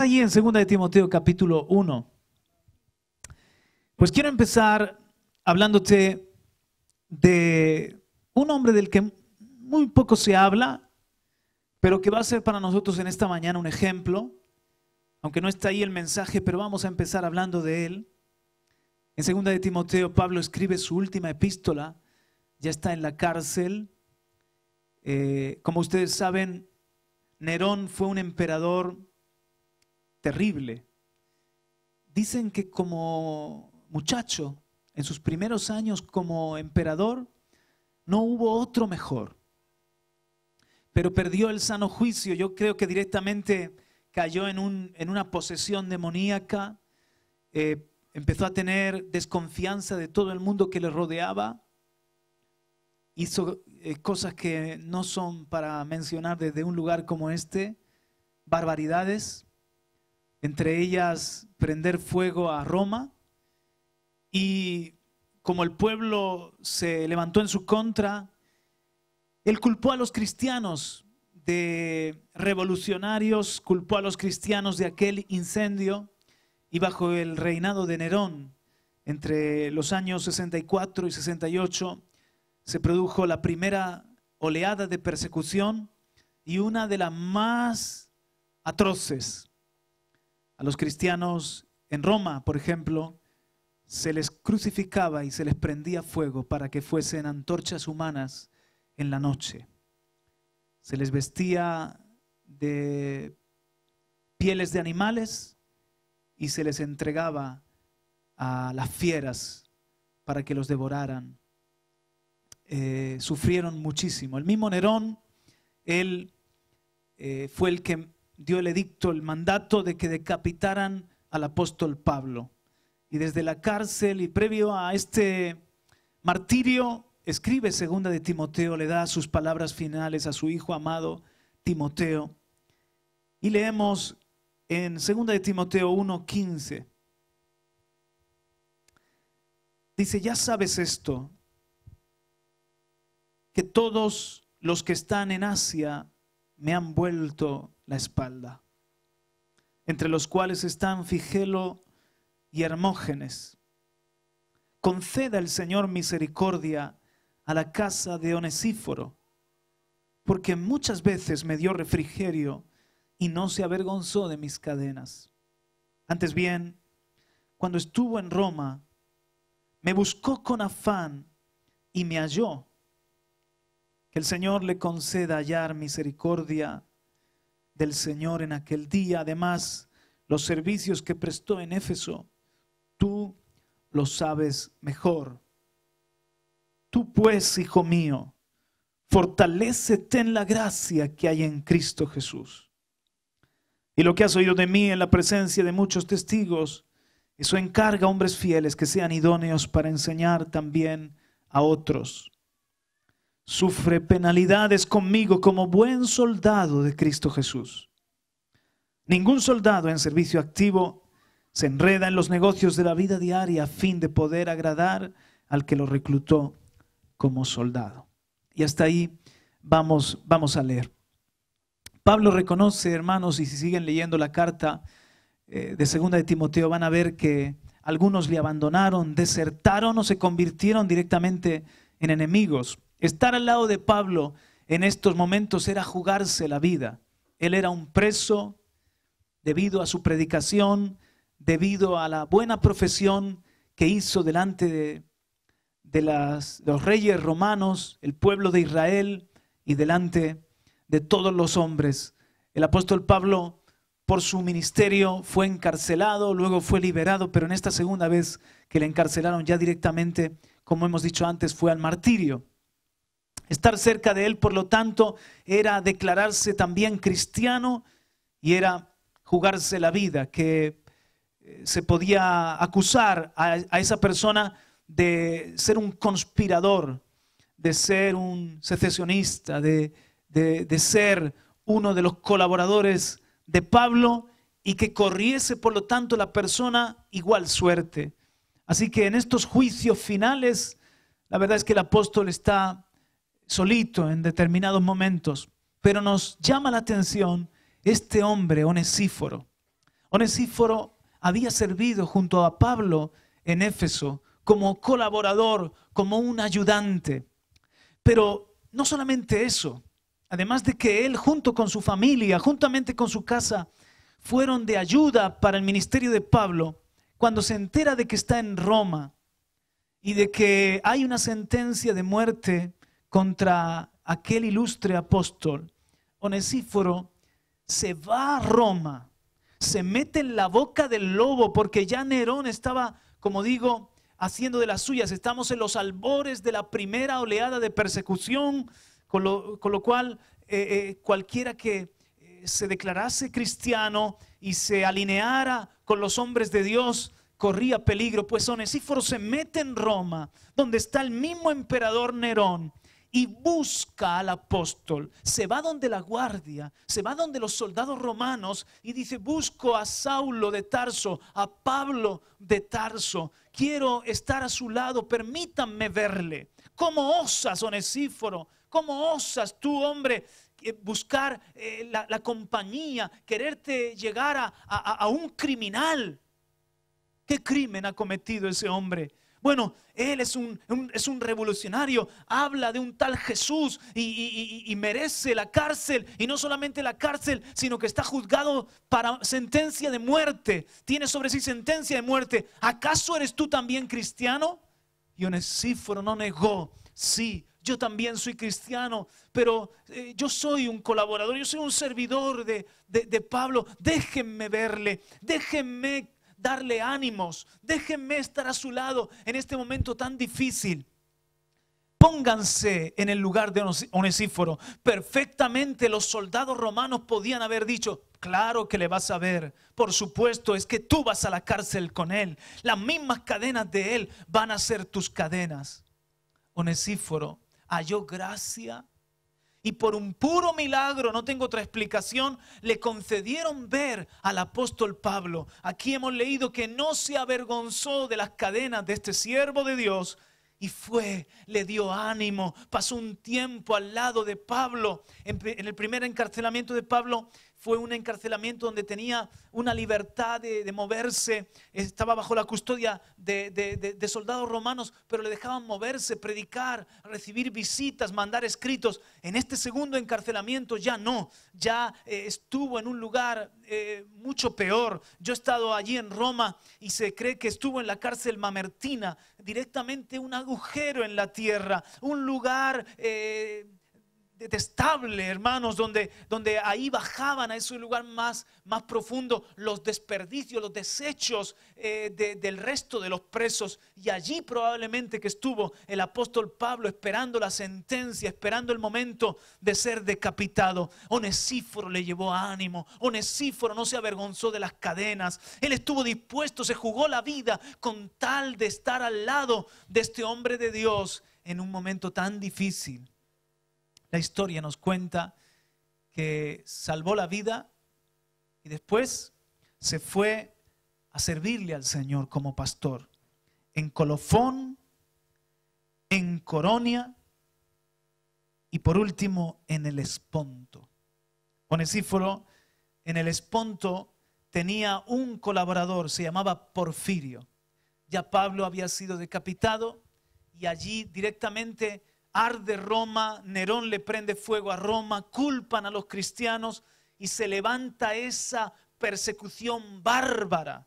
allí en 2 de Timoteo capítulo 1, pues quiero empezar hablándote de un hombre del que muy poco se habla, pero que va a ser para nosotros en esta mañana un ejemplo, aunque no está ahí el mensaje, pero vamos a empezar hablando de él. En 2 de Timoteo, Pablo escribe su última epístola, ya está en la cárcel. Eh, como ustedes saben, Nerón fue un emperador terrible. Dicen que como muchacho, en sus primeros años como emperador, no hubo otro mejor. Pero perdió el sano juicio. Yo creo que directamente cayó en, una posesión demoníaca. Eh, empezó a tener desconfianza de todo el mundo que le rodeaba. Hizo eh, cosas que no son para mencionar desde un lugar como este. Barbaridades entre ellas prender fuego a Roma, y como el pueblo se levantó en su contra, él culpó a los cristianos de revolucionarios, culpó a los cristianos de aquel incendio y bajo el reinado de Nerón, entre los años 64 y 68, se produjo la primera oleada de persecución y una de las más atroces a los cristianos en Roma, por ejemplo, se les crucificaba y se les prendía fuego para que fuesen antorchas humanas en la noche. Se les vestía de pieles de animales y se les entregaba a las fieras para que los devoraran. Eh, sufrieron muchísimo. El mismo Nerón, él eh, fue el que dio el edicto, el mandato de que decapitaran al apóstol Pablo. Y desde la cárcel y previo a este martirio, escribe segunda de Timoteo, le da sus palabras finales a su hijo amado Timoteo. Y leemos en segunda de Timoteo 1:15. Dice, "Ya sabes esto, que todos los que están en Asia me han vuelto la espalda, entre los cuales están Figelo y Hermógenes. Conceda el Señor misericordia a la casa de Onesíforo, porque muchas veces me dio refrigerio y no se avergonzó de mis cadenas. Antes bien, cuando estuvo en Roma, me buscó con afán y me halló. Que el Señor le conceda hallar misericordia del Señor en aquel día. Además, los servicios que prestó en Éfeso, tú lo sabes mejor. Tú pues, hijo mío, fortalecete en la gracia que hay en Cristo Jesús. Y lo que has oído de mí en la presencia de muchos testigos, eso encarga a hombres fieles que sean idóneos para enseñar también a otros sufre penalidades conmigo como buen soldado de Cristo Jesús. Ningún soldado en servicio activo se enreda en los negocios de la vida diaria a fin de poder agradar al que lo reclutó como soldado. Y hasta ahí vamos, vamos a leer. Pablo reconoce, hermanos, y si siguen leyendo la carta eh, de Segunda de Timoteo, van a ver que algunos le abandonaron, desertaron o se convirtieron directamente en enemigos. Estar al lado de Pablo en estos momentos era jugarse la vida. Él era un preso debido a su predicación, debido a la buena profesión que hizo delante de, los reyes romanos, el pueblo de Israel y delante de todos los hombres. El apóstol Pablo, por su ministerio, fue encarcelado, luego fue liberado, pero en esta segunda vez que le encarcelaron ya directamente, como hemos dicho antes, fue al martirio. Estar cerca de Él, por lo tanto, era declararse también cristiano y era jugarse la vida, que eh, se podía acusar a, esa persona de ser un conspirador, de ser un secesionista, de ser uno de los colaboradores de Pablo y que corriese, por lo tanto, la persona igual suerte. Así que en estos juicios finales, la verdad es que el apóstol está solito en determinados momentos, pero nos llama la atención este hombre, Onesíforo. Onesíforo había servido junto a Pablo en Éfeso como colaborador, como un ayudante. Pero no solamente eso, además de que él junto con su familia, juntamente con su casa, fueron de ayuda para el ministerio de Pablo, cuando se entera de que está en Roma y de que hay una sentencia de muerte contra aquel ilustre apóstol, Onesíforo se va a Roma, se mete en la boca del lobo porque ya Nerón estaba, como digo, haciendo de las suyas. Estamos en los albores de la primera oleada de persecución, con lo, cual eh, eh, cualquiera que eh, se declarase cristiano y se alineara con los hombres de Dios, corría peligro, pues Onesíforo se mete en Roma, donde está el mismo emperador Nerón, y busca al apóstol. Se va donde la guardia, se va donde los soldados romanos y dice, busco a Saulo de Tarso, a Pablo de Tarso, quiero estar a su lado, permítanme verle. ¿Cómo osas, Onesíforo? ¿Cómo osas tú, hombre, eh, buscar eh, la, compañía, quererte llegar a, a un criminal? ¿Qué crimen ha cometido ese hombre? Bueno, él es un, es un revolucionario, habla de un tal Jesús y, merece la cárcel. Y no solamente la cárcel, sino que está juzgado para sentencia de muerte. Tiene sobre sí sentencia de muerte. ¿Acaso eres tú también cristiano? Y Onesíforo no negó, sí, yo también soy cristiano, pero eh, yo soy un colaborador, yo soy un servidor de, de Pablo. Déjenme verle, déjenme darle ánimos. Déjenme estar a su lado en este momento tan difícil. Pónganse en el lugar de Onesíforo. Perfectamente los soldados romanos podían haber dicho, claro que le vas a ver, por supuesto es que tú vas a la cárcel con él. Las mismas cadenas de él van a ser tus cadenas. Onesíforo halló gracia y por un puro milagro, no tengo otra explicación, le concedieron ver al apóstol Pablo. Aquí hemos leído que no se avergonzó de las cadenas de este siervo de Dios y fue, le dio ánimo, pasó un tiempo al lado de Pablo. En, el primer encarcelamiento de Pablo fue un encarcelamiento donde tenía una libertad de, moverse, estaba bajo la custodia de, soldados romanos, pero le dejaban moverse, predicar, recibir visitas, mandar escritos. En este segundo encarcelamiento ya no, ya eh, estuvo en un lugar eh, mucho peor. Yo he estado allí en Roma y se cree que estuvo en la cárcel mamertina, directamente un agujero en la tierra, un lugar... Eh, detestable, hermanos, donde, donde ahí bajaban a ese lugar más, más profundo los desperdicios, los desechos eh, del resto de los presos. Y allí probablemente que estuvo el apóstol Pablo esperando la sentencia, esperando el momento de ser decapitado. Onesíforo le llevó ánimo, Onesíforo no se avergonzó de las cadenas, él estuvo dispuesto, se jugó la vida con tal de estar al lado de este hombre de Dios en un momento tan difícil la historia nos cuenta que salvó la vida y después se fue a servirle al Señor como pastor en Colofón, en Coronia y por último en el Esponto. Onesíforo en el Esponto tenía un colaborador, se llamaba Porfirio. Ya Pablo había sido decapitado y allí directamente arde Roma, Nerón le prende fuego a Roma, culpan a los cristianos y se levanta esa persecución bárbara.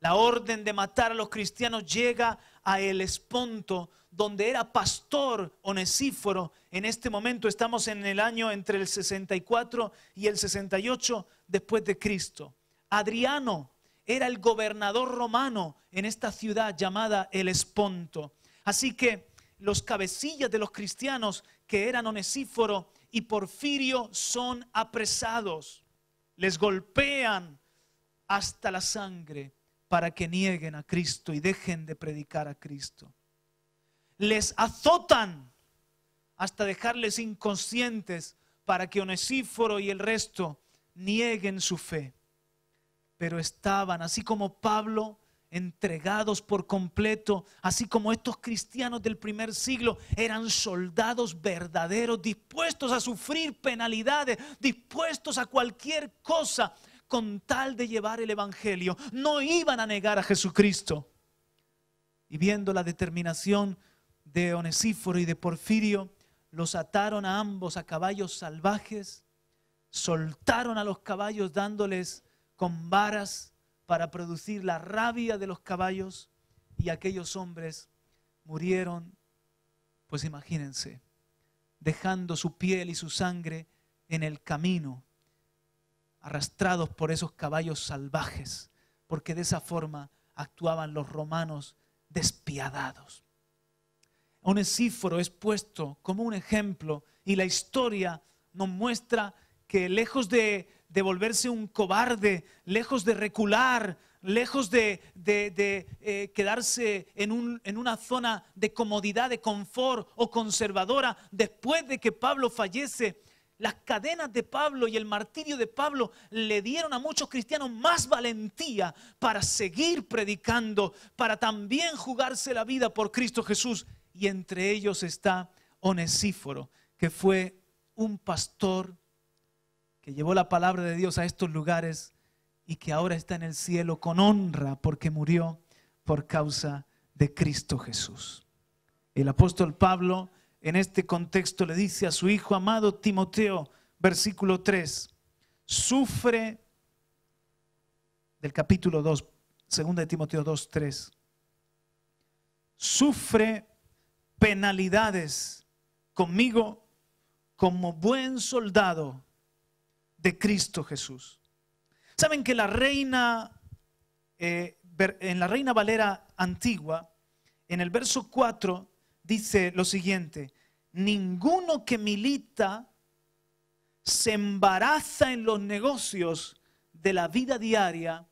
La orden de matar a los cristianos llega a El Esponto, donde era pastor Onesíforo. En este momento estamos en el año entre el 64 y el 68 después de Cristo. Adriano era el gobernador romano en esta ciudad llamada El Esponto. Así que los cabecillas de los cristianos que eran Onesíforo y Porfirio son apresados. Les golpean hasta la sangre para que nieguen a Cristo y dejen de predicar a Cristo. Les azotan hasta dejarles inconscientes para que Onesíforo y el resto nieguen su fe. Pero estaban, así como Pablo entregados por completo, así como estos cristianos del primer siglo eran soldados verdaderos, dispuestos a sufrir penalidades, dispuestos a cualquier cosa con tal de llevar el Evangelio. No iban a negar a Jesucristo. Y viendo la determinación de Onesíforo y de Porfirio, los ataron a ambos a caballos salvajes, soltaron a los caballos dándoles con varas para producir la rabia de los caballos y aquellos hombres murieron, pues imagínense, dejando su piel y su sangre en el camino, arrastrados por esos caballos salvajes, porque de esa forma actuaban los romanos despiadados. Onesíforo es puesto como un ejemplo y la historia nos muestra que lejos de de volverse un cobarde, lejos de recular, lejos de, eh, quedarse en, en una zona de comodidad, de confort o conservadora, después de que Pablo fallece, las cadenas de Pablo y el martirio de Pablo le dieron a muchos cristianos más valentía para seguir predicando, para también jugarse la vida por Cristo Jesús. Y entre ellos está Onesíforo, que fue un pastor que llevó la palabra de Dios a estos lugares y que ahora está en el cielo con honra porque murió por causa de Cristo Jesús. El apóstol Pablo en este contexto le dice a su hijo amado Timoteo, versículo 3, sufre del capítulo 2, segunda de Timoteo 2, 3, sufre penalidades conmigo como buen soldado de Cristo Jesús. Saben que la reina, eh, en la reina Valera antigua, en el verso 4 dice lo siguiente, ninguno que milita se embaraza en los negocios de la vida diaria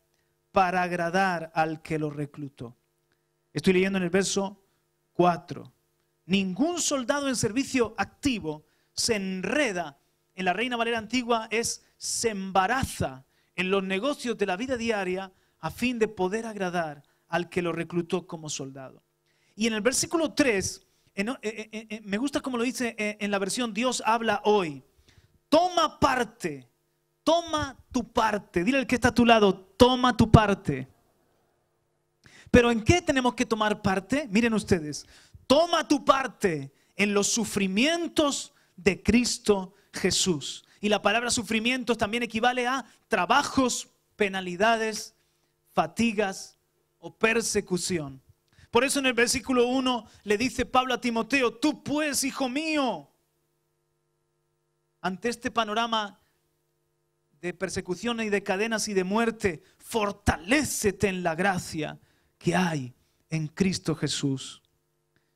para agradar al que lo reclutó. Estoy leyendo en el verso 4. Ningún soldado en servicio activo se enreda en la Reina Valera Antigua es se embaraza en los negocios de la vida diaria a fin de poder agradar al que lo reclutó como soldado. Y en el versículo 3, eh, eh, eh, me gusta como lo dice en la versión Dios habla hoy, toma parte, toma tu parte, dile al que está a tu lado, toma tu parte. Pero ¿en qué tenemos que tomar parte? Miren ustedes, toma tu parte en los sufrimientos de Cristo Jesús. Y la palabra sufrimientos también equivale a trabajos, penalidades, fatigas o persecución. Por eso en el versículo 1 le dice Pablo a Timoteo, tú pues, hijo mío, ante este panorama de persecuciones y de cadenas y de muerte, fortalécete en la gracia que hay en Cristo Jesús.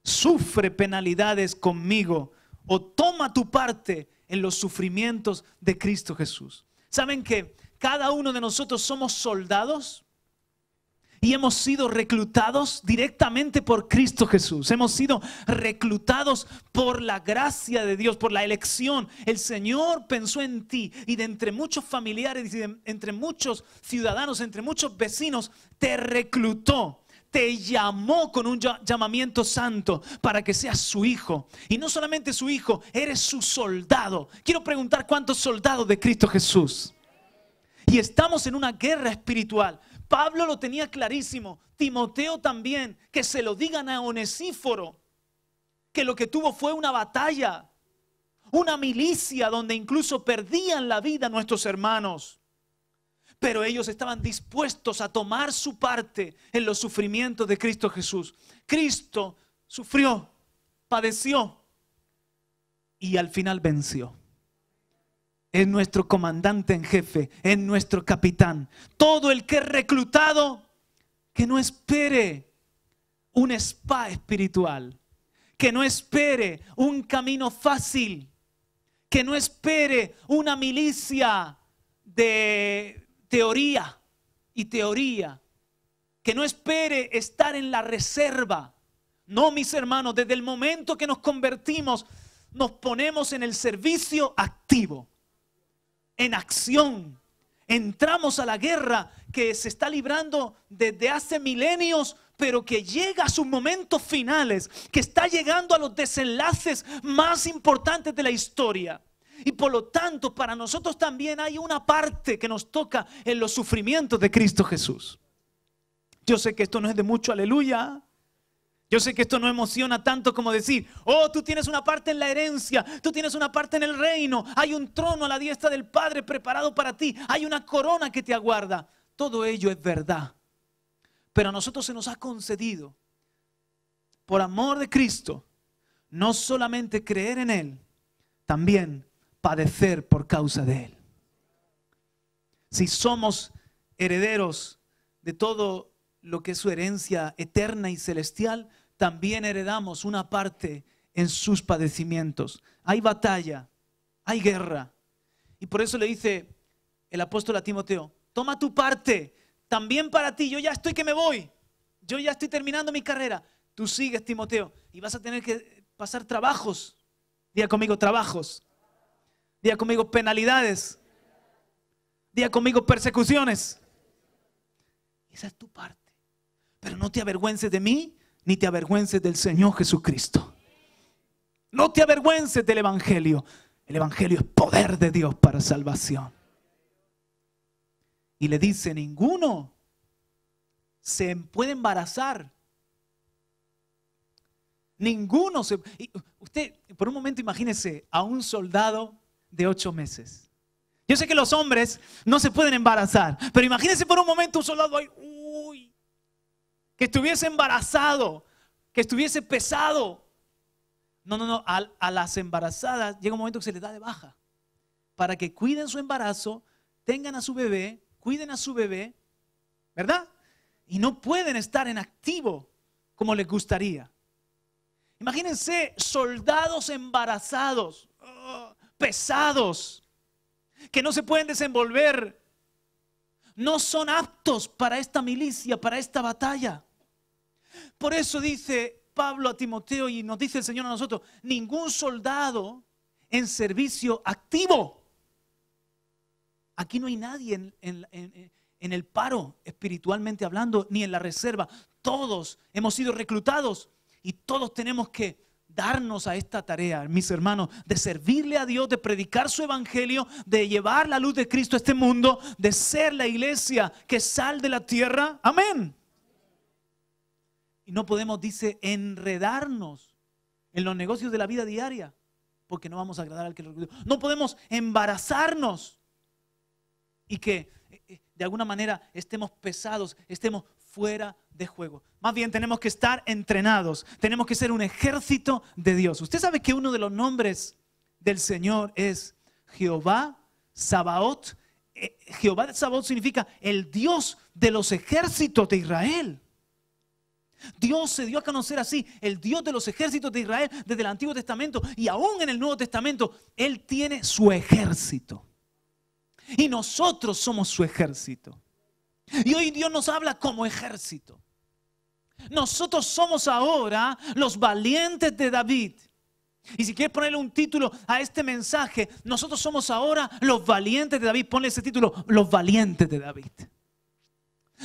Sufre penalidades conmigo o toma tu parte en los sufrimientos de Cristo Jesús. ¿Saben que cada uno de nosotros somos soldados? y hemos sido reclutados directamente por Cristo Jesús. Hemos sido reclutados por la gracia de Dios, por la elección. El Señor pensó en ti y de entre muchos familiares, y entre muchos ciudadanos, entre muchos vecinos, te reclutó te llamó con un llamamiento santo para que seas su hijo. Y no solamente su hijo, eres su soldado. Quiero preguntar cuántos soldados de Cristo Jesús. Y estamos en una guerra espiritual. Pablo lo tenía clarísimo, Timoteo también, que se lo digan a Onesíforo, que lo que tuvo fue una batalla, una milicia donde incluso perdían la vida nuestros hermanos pero ellos estaban dispuestos a tomar su parte en los sufrimientos de Cristo Jesús. Cristo sufrió, padeció y al final venció. Es nuestro comandante en jefe, es nuestro capitán. Todo el que es reclutado, que no espere un spa espiritual, que no espere un camino fácil, que no espere una milicia de teoría y teoría. Que no espere estar en la reserva. No, mis hermanos, desde el momento que nos convertimos, nos ponemos en el servicio activo, en acción. Entramos a la guerra que se está librando desde hace milenios pero que llega a sus momentos finales, que está llegando a los desenlaces más importantes de la historia. Y por lo tanto, para nosotros también hay una parte que nos toca en los sufrimientos de Cristo Jesús. Yo sé que esto no es de mucho aleluya. Yo sé que esto no emociona tanto como decir, oh, tú tienes una parte en la herencia, tú tienes una parte en el reino, hay un trono a la diestra del Padre preparado para ti, hay una corona que te aguarda. Todo ello es verdad. Pero a nosotros se nos ha concedido, por amor de Cristo, no solamente creer en Él, también padecer por causa de Él. Si somos herederos de todo lo que es su herencia eterna y celestial, también heredamos una parte en sus padecimientos. Hay batalla, hay guerra. Y por eso le dice el apóstol a Timoteo, toma tu parte, también para ti, yo ya estoy que me voy, yo ya estoy terminando mi carrera, tú sigues Timoteo y vas a tener que pasar trabajos, día conmigo, trabajos. Día conmigo penalidades. Día conmigo persecuciones. Esa es tu parte. Pero no te avergüences de mí, ni te avergüences del Señor Jesucristo. No te avergüences del Evangelio. El Evangelio es poder de Dios para salvación. Y le dice, ninguno se puede embarazar. Ninguno se... Usted, por un momento, imagínese a un soldado de ocho meses. Yo sé que los hombres no se pueden embarazar, pero imagínense por un momento un soldado ahí, uy, que estuviese embarazado, que estuviese pesado. No, no, no, a, las embarazadas llega un momento que se les da de baja, para que cuiden su embarazo, tengan a su bebé, cuiden a su bebé, ¿verdad? Y no pueden estar en activo como les gustaría. Imagínense soldados embarazados. Ah, pesados, que no se pueden desenvolver, no son aptos para esta milicia, para esta batalla. Por eso dice Pablo a Timoteo y nos dice el Señor a nosotros, ningún soldado en servicio activo. Aquí no hay nadie en, en, el paro, espiritualmente hablando, ni en la reserva. Todos hemos sido reclutados y todos tenemos que darnos a esta tarea, mis hermanos, de servirle a Dios, de predicar su evangelio, de llevar la luz de Cristo a este mundo, de ser la iglesia que sal de la tierra. Amén. Y no podemos, dice, enredarnos en los negocios de la vida diaria, porque no vamos a agradar al que lo No podemos embarazarnos y que eh, eh, de alguna manera estemos pesados, estemos fuera de juego. Más bien tenemos que estar entrenados, tenemos que ser un ejército de Dios. Usted sabe que uno de los nombres del Señor es Jehová Sabaoth. Eh, Jehová Sabaoth significa el Dios de los ejércitos de Israel. Dios se dio a conocer así, el Dios de los ejércitos de Israel desde el Antiguo Testamento y aún en el Nuevo Testamento, Él tiene su ejército. Y nosotros somos su ejército. Y hoy Dios nos habla como ejército. Nosotros somos ahora los valientes de David. Y si quieres ponerle un título a este mensaje, nosotros somos ahora los valientes de David. Ponle ese título, los valientes de David.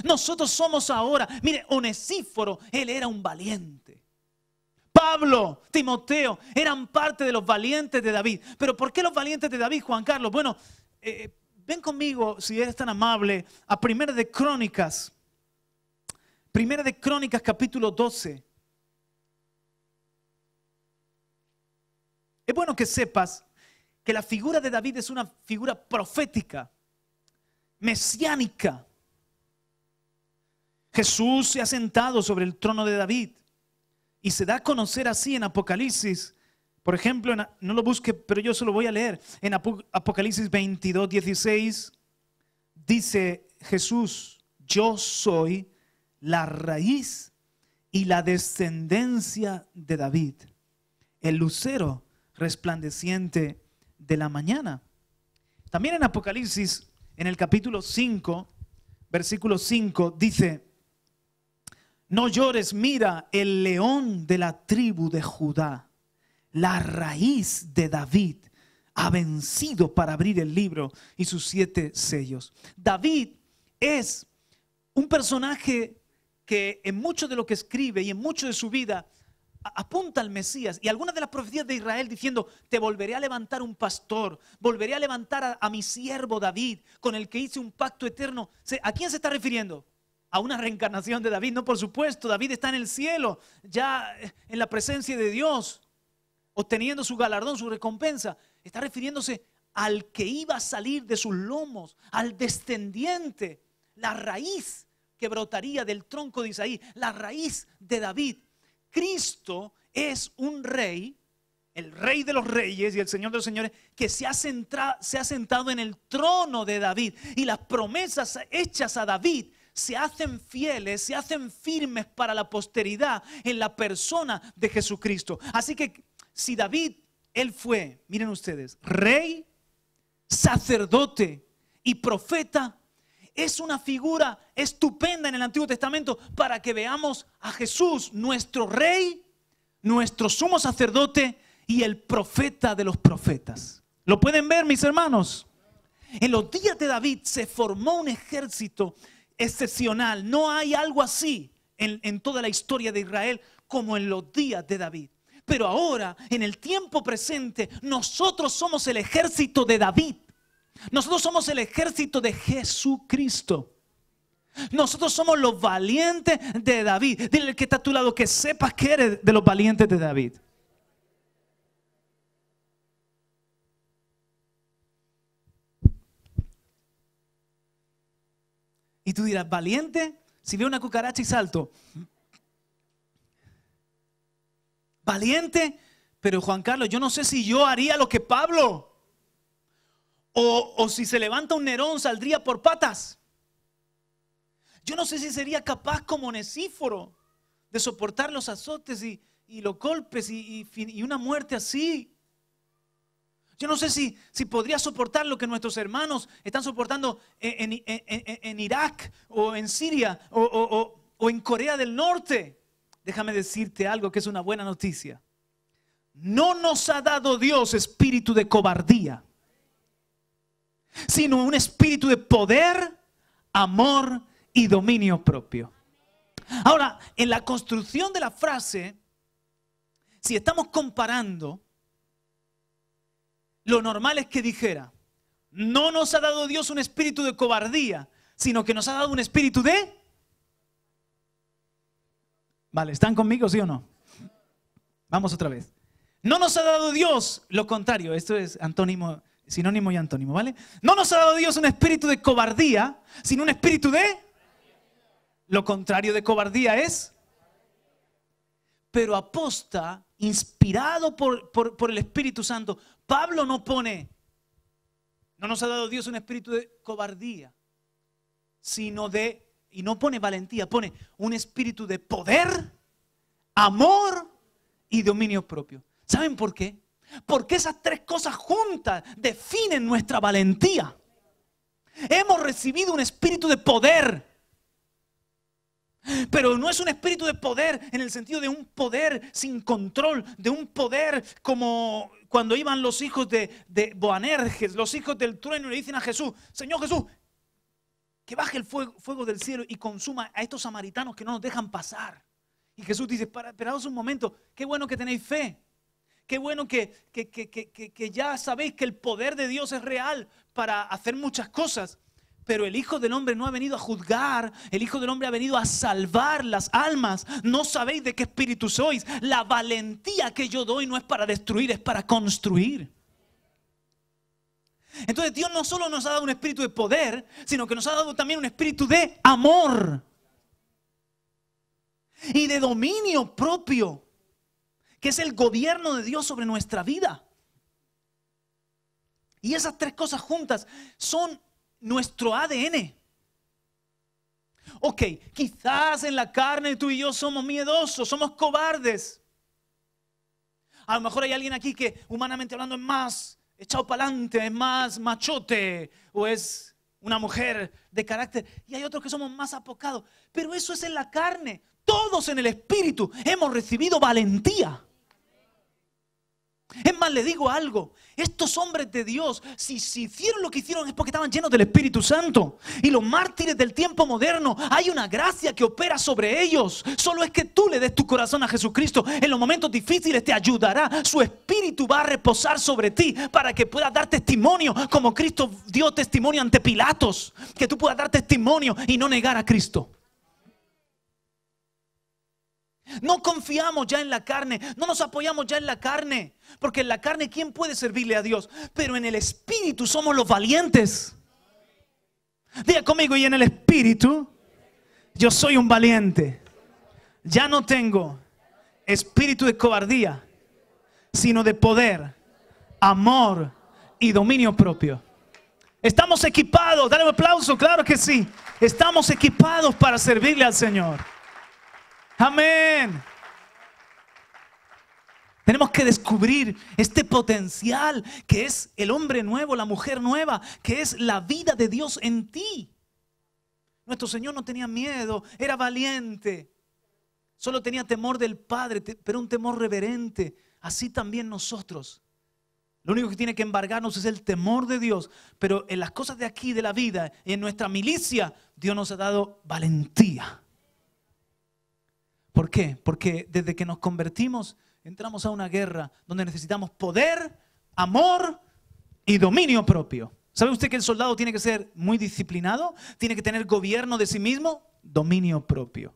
Nosotros somos ahora, mire, Onesíforo, él era un valiente. Pablo, Timoteo, eran parte de los valientes de David. Pero ¿por qué los valientes de David, Juan Carlos? Bueno, eh, Ven conmigo, si eres tan amable, a Primera de Crónicas. Primera de Crónicas, capítulo 12. Es bueno que sepas que la figura de David es una figura profética, mesiánica. Jesús se ha sentado sobre el trono de David y se da a conocer así en Apocalipsis por ejemplo, no lo busque, pero yo se lo voy a leer. En Apocalipsis 22, 16 dice Jesús, yo soy la raíz y la descendencia de David, el lucero resplandeciente de la mañana. También en Apocalipsis, en el capítulo 5, versículo 5, dice, no llores, mira el león de la tribu de Judá la raíz de David ha vencido para abrir el libro y sus siete sellos. David es un personaje que en mucho de lo que escribe y en mucho de su vida apunta al Mesías. Y algunas de las profecías de Israel diciendo, te volveré a levantar un pastor, volveré a levantar a, mi siervo David, con el que hice un pacto eterno. ¿A quién se está refiriendo? a una reencarnación de David. No, por supuesto, David está en el cielo, ya eh, en la presencia de Dios obteniendo su galardón, su recompensa, está refiriéndose al que iba a salir de sus lomos, al descendiente, la raíz que brotaría del tronco de Isaí, la raíz de David. Cristo es un rey, el rey de los reyes y el señor de los señores, que se ha, se ha sentado en el trono de David. Y las promesas hechas a David se hacen fieles, se hacen firmes para la posteridad en la persona de Jesucristo. Así que si David, él fue, miren ustedes, rey, sacerdote y profeta, es una figura estupenda en el Antiguo Testamento para que veamos a Jesús, nuestro rey, nuestro sumo sacerdote y el profeta de los profetas. ¿Lo pueden ver, mis hermanos? En los días de David se formó un ejército excepcional. No hay algo así en, toda la historia de Israel como en los días de David. Pero ahora, en el tiempo presente, nosotros somos el ejército de David. Nosotros somos el ejército de Jesucristo. Nosotros somos los valientes de David. Dile al que está a tu lado que sepas que eres de los valientes de David. Y tú dirás, valiente, si veo una cucaracha y salto valiente, pero Juan Carlos, yo no sé si yo haría lo que Pablo. O, si se levanta un Nerón, saldría por patas. Yo no sé si sería capaz como Nesíforo de soportar los azotes y, los golpes y, una muerte así. Yo no sé si, si podría soportar lo que nuestros hermanos están soportando en, Irak o en Siria o, o en Corea del Norte déjame decirte algo que es una buena noticia. No nos ha dado Dios espíritu de cobardía, sino un espíritu de poder, amor y dominio propio. Ahora, en la construcción de la frase, si estamos comparando, lo normal es que dijera, no nos ha dado Dios un espíritu de cobardía, sino que nos ha dado un espíritu de Vale, ¿están conmigo, sí o no? Vamos otra vez. No nos ha dado Dios lo contrario, esto es antónimo, sinónimo y antónimo, ¿vale? No nos ha dado Dios un espíritu de cobardía, sino un espíritu de... Lo contrario de cobardía es... Pero aposta, inspirado por, por el Espíritu Santo, Pablo no pone, no nos ha dado Dios un espíritu de cobardía, sino de y no pone valentía, pone un espíritu de poder, amor y dominio propio. ¿Saben por qué? Porque esas tres cosas juntas definen nuestra valentía. Hemos recibido un espíritu de poder. Pero no es un espíritu de poder en el sentido de un poder sin control, de un poder como cuando iban los hijos de, de Boanerges, los hijos del trueno, y le dicen a Jesús, Señor Jesús, que baje el fuego, del cielo y consuma a estos samaritanos que no nos dejan pasar. Y Jesús dice, esperaos un momento, qué bueno que tenéis fe, qué bueno que, que, ya sabéis que el poder de Dios es real para hacer muchas cosas. Pero el Hijo del Hombre no ha venido a juzgar, el Hijo del Hombre ha venido a salvar las almas. No sabéis de qué espíritu sois. La valentía que yo doy no es para destruir, es para construir. Entonces Dios no solo nos ha dado un espíritu de poder, sino que nos ha dado también un espíritu de amor y de dominio propio, que es el gobierno de Dios sobre nuestra vida. Y esas tres cosas juntas son nuestro ADN. Ok, quizás en la carne tú y yo somos miedosos, somos cobardes. A lo mejor hay alguien aquí que humanamente hablando es más echado para adelante, es más machote o es una mujer de carácter. Y hay otros que somos más apocados. Pero eso es en la carne. Todos en el espíritu hemos recibido valentía. Es más, le digo algo, estos hombres de Dios, si, si, hicieron lo que hicieron es porque estaban llenos del Espíritu Santo. Y los mártires del tiempo moderno, hay una gracia que opera sobre ellos. Solo es que tú le des tu corazón a Jesucristo. En los momentos difíciles te ayudará. Su Espíritu va a reposar sobre ti para que puedas dar testimonio, como Cristo dio testimonio ante Pilatos. Que tú puedas dar testimonio y no negar a Cristo. No confiamos ya en la carne, no nos apoyamos ya en la carne, porque en la carne ¿quién puede servirle a Dios? Pero en el Espíritu somos los valientes. Diga conmigo, y en el Espíritu yo soy un valiente. Ya no tengo espíritu de cobardía, sino de poder, amor y dominio propio. Estamos equipados, dale un aplauso, claro que sí. Estamos equipados para servirle al Señor. Amén. Tenemos que descubrir este potencial que es el hombre nuevo, la mujer nueva, que es la vida de Dios en ti. Nuestro Señor no tenía miedo, era valiente. Solo tenía temor del Padre, pero un temor reverente. Así también nosotros. Lo único que tiene que embargarnos es el temor de Dios. Pero en las cosas de aquí, de la vida, en nuestra milicia, Dios nos ha dado valentía. ¿Por qué? Porque desde que nos convertimos entramos a una guerra donde necesitamos poder, amor y dominio propio. ¿Sabe usted que el soldado tiene que ser muy disciplinado? ¿Tiene que tener gobierno de sí mismo? Dominio propio.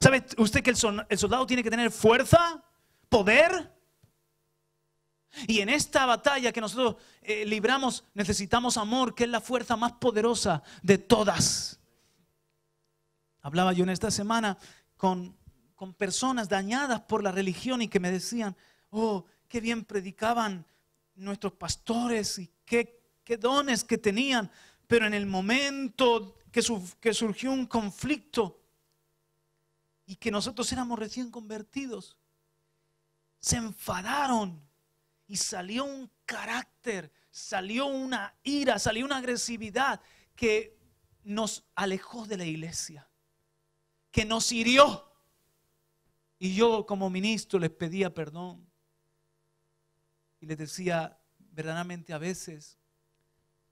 ¿Sabe usted que el, soldado tiene que tener fuerza, poder? Y en esta batalla que nosotros eh, libramos necesitamos amor, que es la fuerza más poderosa de todas. Hablaba yo en esta semana con con personas dañadas por la religión y que me decían, oh, qué bien predicaban nuestros pastores y qué, dones que tenían, pero en el momento que, que surgió un conflicto y que nosotros éramos recién convertidos, se enfadaron y salió un carácter, salió una ira, salió una agresividad que nos alejó de la iglesia, que nos hirió y yo como ministro les pedía perdón y les decía, verdaderamente a veces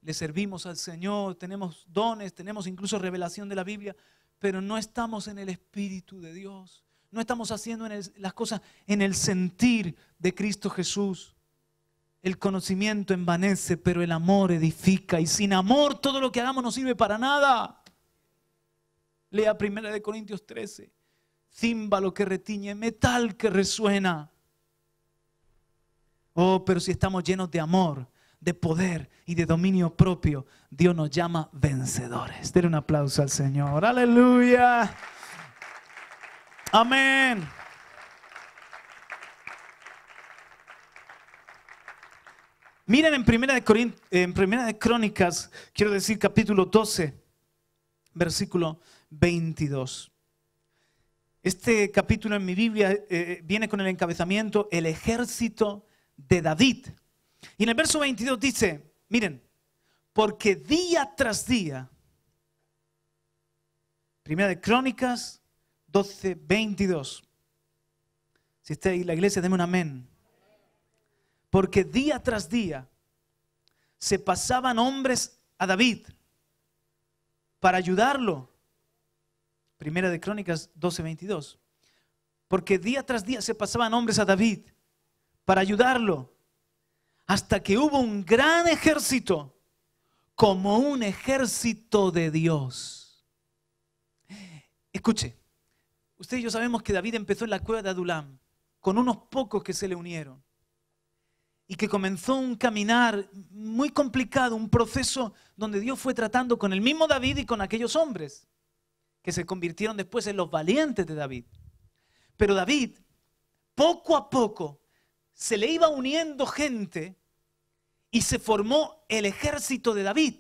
le servimos al Señor, tenemos dones, tenemos incluso revelación de la Biblia, pero no estamos en el Espíritu de Dios, no estamos haciendo las cosas en el sentir de Cristo Jesús. El conocimiento envanece, pero el amor edifica. Y sin amor todo lo que hagamos no sirve para nada. Lea 1 Corintios 13 címbalo que retiñe, metal que resuena. Oh, pero si estamos llenos de amor, de poder y de dominio propio, Dios nos llama vencedores. Denle un aplauso al Señor. Aleluya. Amén. Miren en Primera de, en primera de Crónicas, quiero decir capítulo 12, versículo 22. Este capítulo en mi Biblia eh, eh, viene con el encabezamiento El ejército de David. Y en el verso 22 dice, miren, porque día tras día, primera de Crónicas 12, 22, si está ahí la iglesia, deme un amén. Porque día tras día se pasaban hombres a David para ayudarlo Primera de Crónicas 12:22. Porque día tras día se pasaban hombres a David para ayudarlo, hasta que hubo un gran ejército, como un ejército de Dios. Escuche, usted y yo sabemos que David empezó en la cueva de Adulam, con unos pocos que se le unieron, y que comenzó un caminar muy complicado, un proceso donde Dios fue tratando con el mismo David y con aquellos hombres que se convirtieron después en los valientes de David. Pero David, poco a poco, se le iba uniendo gente y se formó el ejército de David.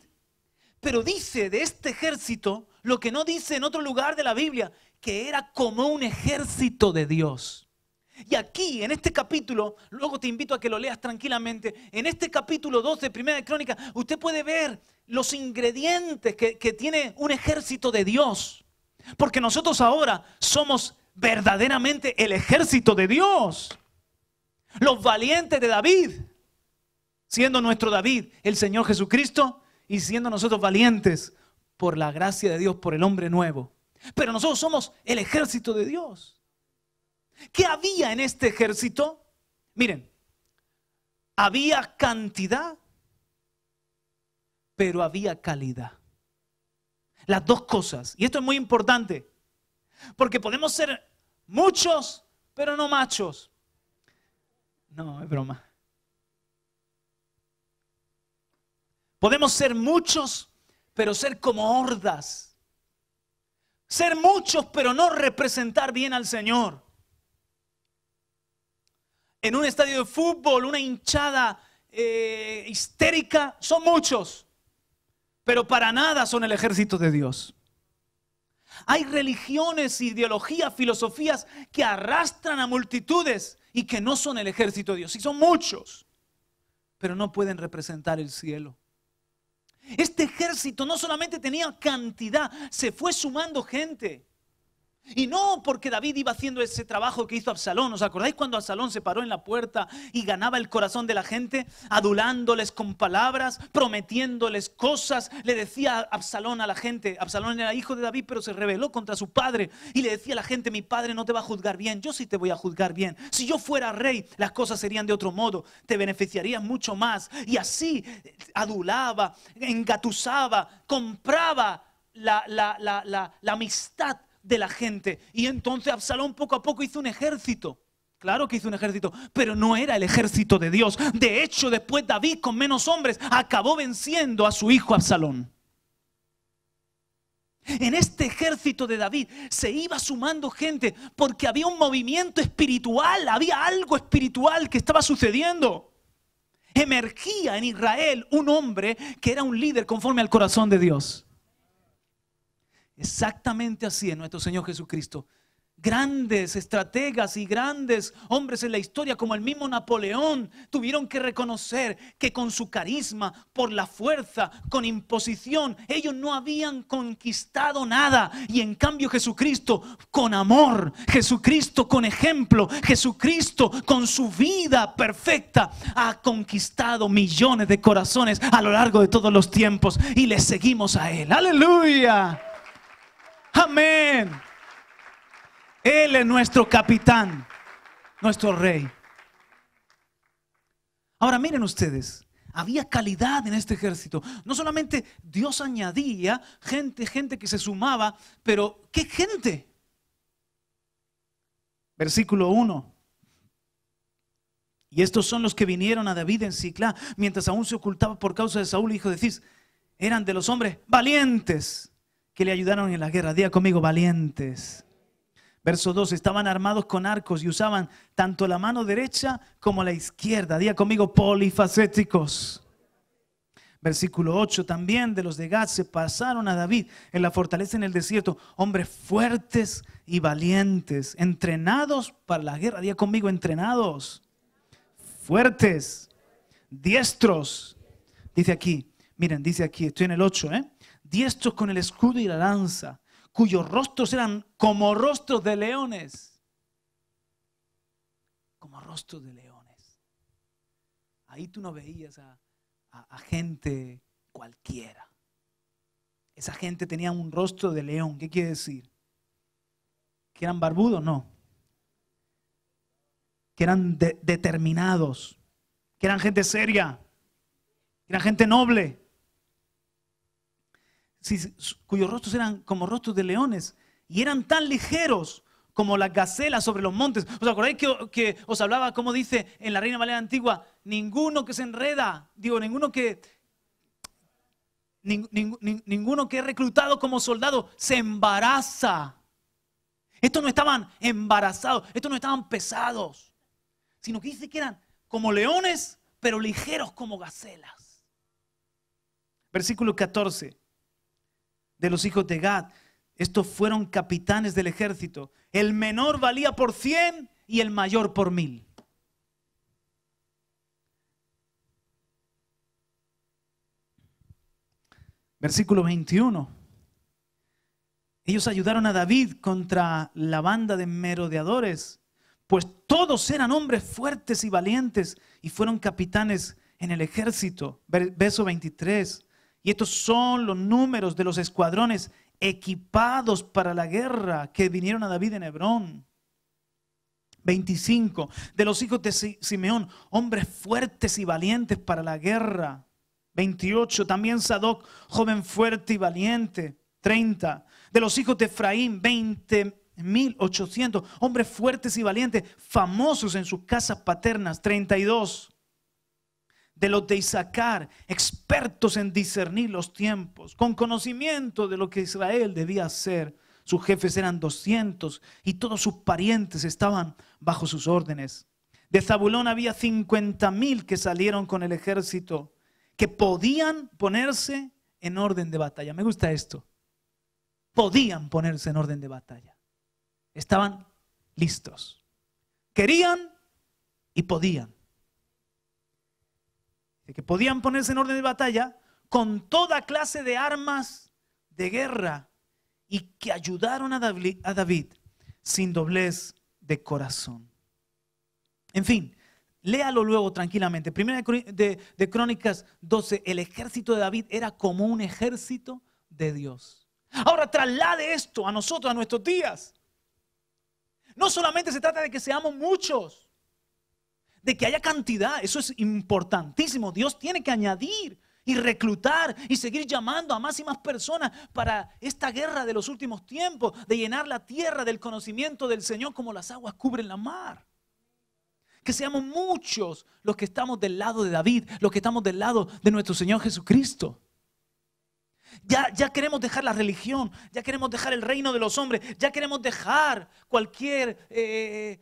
Pero dice de este ejército lo que no dice en otro lugar de la Biblia, que era como un ejército de Dios. Y aquí, en este capítulo, luego te invito a que lo leas tranquilamente, en este capítulo 2 de Primera Crónica, usted puede ver los ingredientes que tiene un ejército de Dios. Porque nosotros ahora somos verdaderamente el ejército de Dios. Los valientes de David. Siendo nuestro David el Señor Jesucristo y siendo nosotros valientes por la gracia de Dios, por el hombre nuevo. Pero nosotros somos el ejército de Dios. ¿Qué había en este ejército? Miren, había cantidad, pero había calidad. Las dos cosas. Y esto es muy importante. Porque podemos ser muchos, pero no machos. No, es broma. Podemos ser muchos, pero ser como hordas. Ser muchos, pero no representar bien al Señor. En un estadio de fútbol, una hinchada eh, histérica, son muchos pero para nada son el ejército de Dios. Hay religiones, ideologías, filosofías que arrastran a multitudes y que no son el ejército de Dios, y son muchos, pero no pueden representar el cielo. Este ejército no solamente tenía cantidad, se fue sumando gente. Y no porque David iba haciendo ese trabajo que hizo Absalón. ¿Os acordáis cuando Absalón se paró en la puerta y ganaba el corazón de la gente, adulándoles con palabras, prometiéndoles cosas? Le decía Absalón a la gente, Absalón era hijo de David, pero se rebeló contra su padre y le decía a la gente, mi padre no te va a juzgar bien, yo sí te voy a juzgar bien. Si yo fuera rey, las cosas serían de otro modo, te beneficiarías mucho más. Y así adulaba, engatusaba, compraba la, la, amistad de la gente. Y entonces Absalón poco a poco hizo un ejército. Claro que hizo un ejército, pero no era el ejército de Dios. De hecho, después David con menos hombres acabó venciendo a su hijo Absalón. En este ejército de David se iba sumando gente porque había un movimiento espiritual, había algo espiritual que estaba sucediendo. Emergía en Israel un hombre que era un líder conforme al corazón de Dios. Exactamente así en nuestro Señor Jesucristo. Grandes estrategas y grandes hombres en la historia, como el mismo Napoleón, tuvieron que reconocer que con su carisma, por la fuerza, con imposición, ellos no habían conquistado nada. Y en cambio Jesucristo con amor, Jesucristo con ejemplo, Jesucristo con su vida perfecta, ha conquistado millones de corazones a lo largo de todos los tiempos. Y le seguimos a Él. Aleluya. Amén. Él es nuestro capitán, nuestro rey. Ahora miren ustedes, había calidad en este ejército. No solamente Dios añadía gente, gente que se sumaba, pero ¿qué gente? Versículo 1. Y estos son los que vinieron a David en Ciclá, mientras aún se ocultaba por causa de Saúl, hijo de Cis. Eran de los hombres valientes que le ayudaron en la guerra. día conmigo, valientes. Verso 2, estaban armados con arcos y usaban tanto la mano derecha como la izquierda. Día conmigo, polifacéticos. Versículo 8, también de los de Gad se pasaron a David en la fortaleza en el desierto, hombres fuertes y valientes, entrenados para la guerra. Día conmigo, entrenados, fuertes, diestros. Dice aquí, miren, dice aquí, estoy en el 8, ¿eh? diestros con el escudo y la lanza, cuyos rostros eran como rostros de leones. Como rostros de leones. Ahí tú no veías a, a, gente cualquiera. Esa gente tenía un rostro de león. ¿Qué quiere decir? ¿Que eran barbudos? No. Que eran determinados. Que eran gente seria. Que eran gente noble cuyos rostros eran como rostros de leones y eran tan ligeros como las gacelas sobre los montes. ¿Os acordáis que, os hablaba, como dice en la Reina Valera Antigua, ninguno que se enreda, digo, ninguno que, ninguno que es reclutado como soldado se embaraza? Estos no estaban embarazados, estos no estaban pesados, sino que dice que eran como leones, pero ligeros como gacelas. Versículo 14 de los hijos de Gad. Estos fueron capitanes del ejército. El menor valía por cien y el mayor por mil. Versículo 21. Ellos ayudaron a David contra la banda de merodeadores, pues todos eran hombres fuertes y valientes y fueron capitanes en el ejército. Verso 23. Y estos son los números de los escuadrones equipados para la guerra que vinieron a David en Hebrón. 25. De los hijos de Simeón, hombres fuertes y valientes para la guerra. 28. También Sadoc, joven fuerte y valiente. 30. De los hijos de Efraín, 20.800, hombres fuertes y valientes, famosos en sus casas paternas. 32 de los de Isaacar, expertos en discernir los tiempos, con conocimiento de lo que Israel debía hacer. Sus jefes eran 200 y todos sus parientes estaban bajo sus órdenes. De Zabulón había 50 mil que salieron con el ejército, que podían ponerse en orden de batalla. Me gusta esto. Podían ponerse en orden de batalla. Estaban listos. Querían y podían que podían ponerse en orden de batalla con toda clase de armas de guerra y que ayudaron a David sin doblez de corazón. En fin, léalo luego tranquilamente. Primera de, de, Crónicas 12, el ejército de David era como un ejército de Dios. Ahora traslade esto a nosotros, a nuestros días. No solamente se trata de que seamos muchos, de que haya cantidad. Eso es importantísimo. Dios tiene que añadir y reclutar y seguir llamando a más y más personas para esta guerra de los últimos tiempos, de llenar la tierra del conocimiento del Señor como las aguas cubren la mar. Que seamos muchos los que estamos del lado de David, los que estamos del lado de nuestro Señor Jesucristo. Ya, ya queremos dejar la religión, ya queremos dejar el reino de los hombres, ya queremos dejar cualquier eh,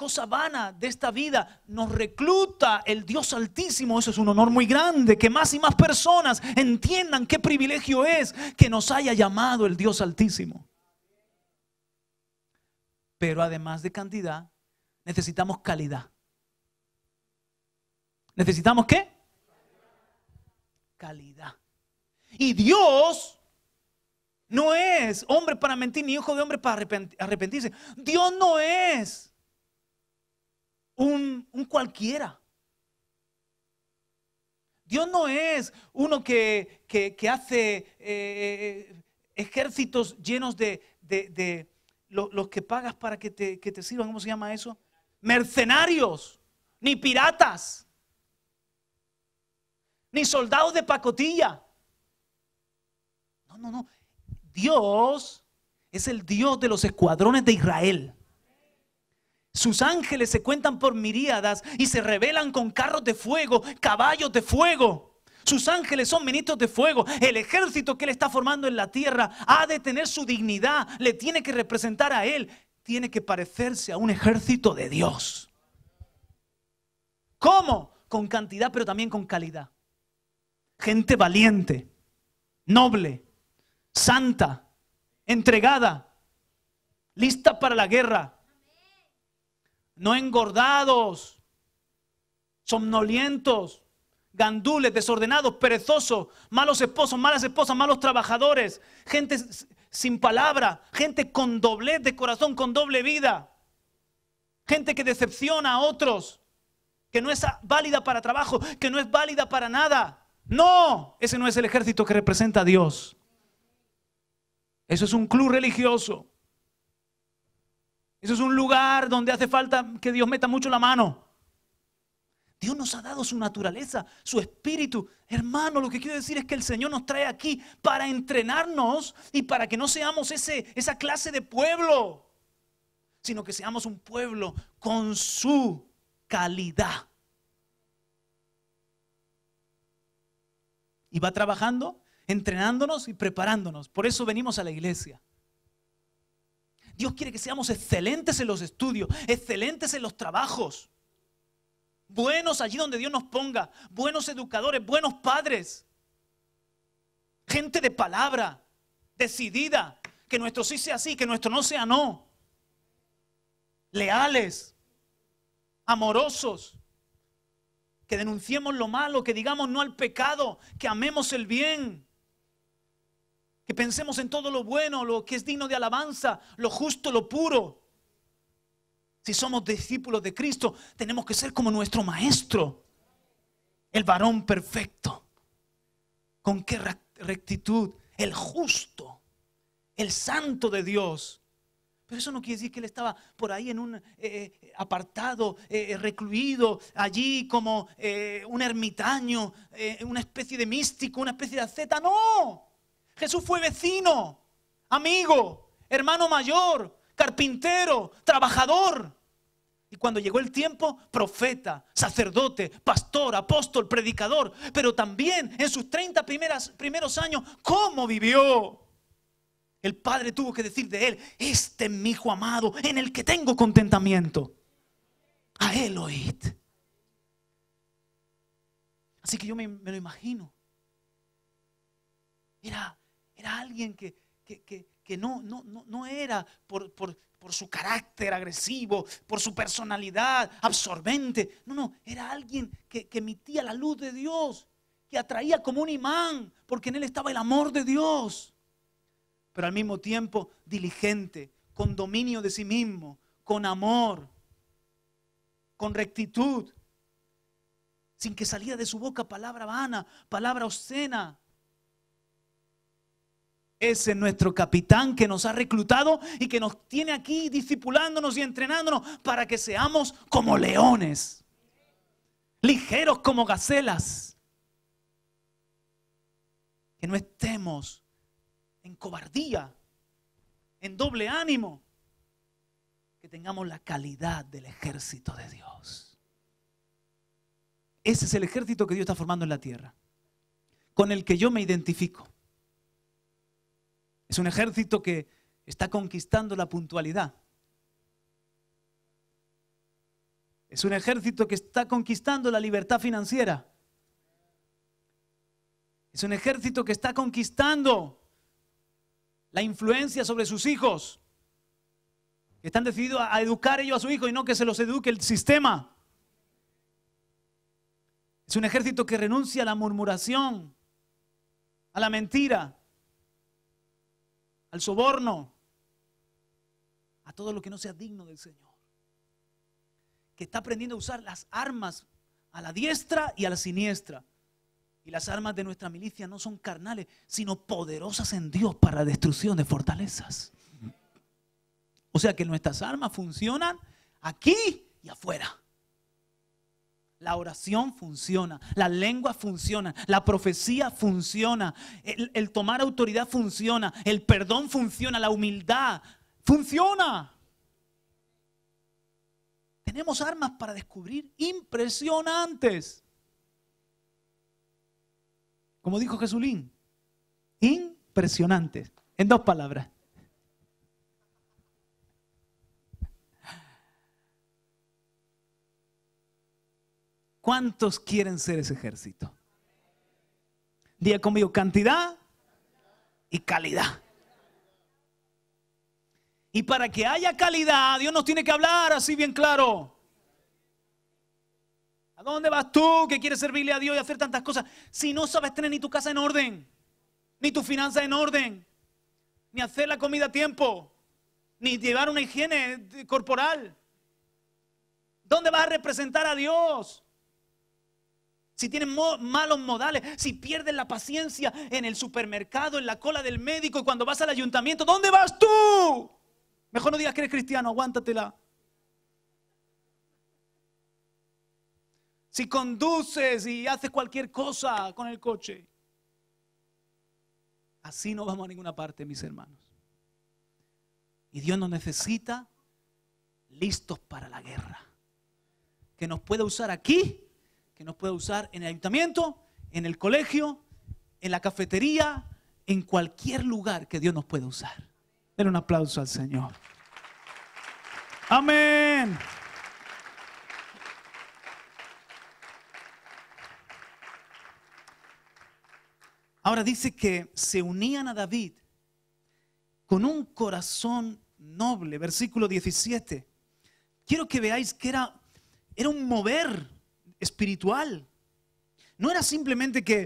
cosa vana de esta vida, nos recluta el Dios Altísimo. Eso es un honor muy grande, que más y más personas entiendan qué privilegio es que nos haya llamado el Dios Altísimo. Pero además de cantidad, necesitamos calidad. ¿Necesitamos qué? Calidad. Y Dios no es hombre para mentir ni hijo de hombre para arrepentirse. Dios no es un, cualquiera. Dios no es uno que, hace eh, eh, eh, ejércitos llenos de, los que pagas para que te, que te sirvan, ¿cómo se llama eso? Mercenarios, ni piratas, ni soldados de pacotilla. No, no, no. Dios es el Dios de los escuadrones de Israel. Sus ángeles se cuentan por miríadas y se rebelan con carros de fuego, caballos de fuego. Sus ángeles son ministros de fuego. El ejército que él está formando en la tierra ha de tener su dignidad, le tiene que representar a él, tiene que parecerse a un ejército de Dios. ¿Cómo? Con cantidad, pero también con calidad. Gente valiente, noble, santa, entregada, lista para la guerra, no engordados, somnolientos, gandules, desordenados, perezosos, malos esposos, malas esposas, malos trabajadores, gente sin palabra, gente con doblez de corazón, con doble vida, gente que decepciona a otros, que no es válida para trabajo, que no es válida para nada. No, ese no es el ejército que representa a Dios. Eso es un club religioso. Eso es un lugar donde hace falta que Dios meta mucho la mano. Dios nos ha dado su naturaleza, su espíritu. Hermano, lo que quiero decir es que el Señor nos trae aquí para entrenarnos y para que no seamos ese, esa clase de pueblo, sino que seamos un pueblo con su calidad. Y va trabajando, entrenándonos y preparándonos. Por eso venimos a la iglesia. Dios quiere que seamos excelentes en los estudios, excelentes en los trabajos, buenos allí donde Dios nos ponga, buenos educadores, buenos padres, gente de palabra, decidida, que nuestro sí sea sí, que nuestro no sea no, leales, amorosos, que denunciemos lo malo, que digamos no al pecado, que amemos el bien que pensemos en todo lo bueno, lo que es digno de alabanza, lo justo, lo puro. Si somos discípulos de Cristo, tenemos que ser como nuestro Maestro, el varón perfecto. ¿Con qué rectitud? El justo, el santo de Dios. Pero eso no quiere decir que él estaba por ahí en un eh, eh, apartado, eh, recluido, allí como un ermitaño, una especie de místico, una especie de asceta. No, Jesús fue vecino, amigo, hermano mayor, carpintero, trabajador. Y cuando llegó el tiempo, profeta, sacerdote, pastor, apóstol, predicador, pero también en sus 30 primeras, primeros años, ¿cómo vivió? El padre tuvo que decir de él, este es mi hijo amado, en el que tengo contentamiento. A él Así que yo me, lo imagino. Mira. Era alguien que, no, no, era por, su carácter agresivo, por su personalidad absorbente. No, no, era alguien que, que emitía la luz de Dios, que atraía como un imán, porque en él estaba el amor de Dios. Pero al mismo tiempo diligente, con dominio de sí mismo, con amor, con rectitud, sin que saliera de su boca palabra vana, palabra obscena ese es nuestro capitán que nos ha reclutado y que nos tiene aquí discipulándonos y entrenándonos para que seamos como leones, ligeros como gacelas, que no estemos en cobardía, en doble ánimo, que tengamos la calidad del ejército de Dios. Ese es el ejército que Dios está formando en la tierra, con el que yo me identifico. Es un ejército que está conquistando la puntualidad. Es un ejército que está conquistando la libertad financiera. Es un ejército que está conquistando la influencia sobre sus hijos. Están decididos a educar ellos a su hijo y no que se los eduque el sistema. Es un ejército que renuncia a la murmuración, a la mentira, al soborno, a todo lo que no sea digno del Señor. Que está aprendiendo a usar las armas a la diestra y a la siniestra. Y las armas de nuestra milicia no son carnales, sino poderosas en Dios para la destrucción de fortalezas. O sea que nuestras armas funcionan aquí y afuera. La oración funciona, la lengua funciona, la profecía funciona, el, tomar autoridad funciona, el perdón funciona, la humildad funciona. Tenemos armas para descubrir impresionantes. Como dijo Jesulín, impresionantes, en dos palabras. ¿Cuántos quieren ser ese ejército? Día conmigo, cantidad y calidad. Y para que haya calidad, Dios nos tiene que hablar así bien claro. ¿A dónde vas tú que quieres servirle a Dios y hacer tantas cosas? Si no sabes tener ni tu casa en orden, ni tu finanza en orden, ni hacer la comida a tiempo, ni llevar una higiene corporal. ¿Dónde vas a representar a Dios? si tienen malos modales, si pierden la paciencia en el supermercado, en la cola del médico y cuando vas al ayuntamiento, ¿dónde vas tú? Mejor no digas que eres cristiano, aguántatela. Si conduces y haces cualquier cosa con el coche. Así no vamos a ninguna parte, mis hermanos. Y Dios nos necesita listos para la guerra. Que nos pueda usar aquí que nos pueda usar en el ayuntamiento, en el colegio, en la cafetería, en cualquier lugar que Dios nos pueda usar. Era un aplauso al Señor. Amén. Ahora dice que se unían a David con un corazón noble, versículo 17. Quiero que veáis que era, era un mover espiritual. No era simplemente que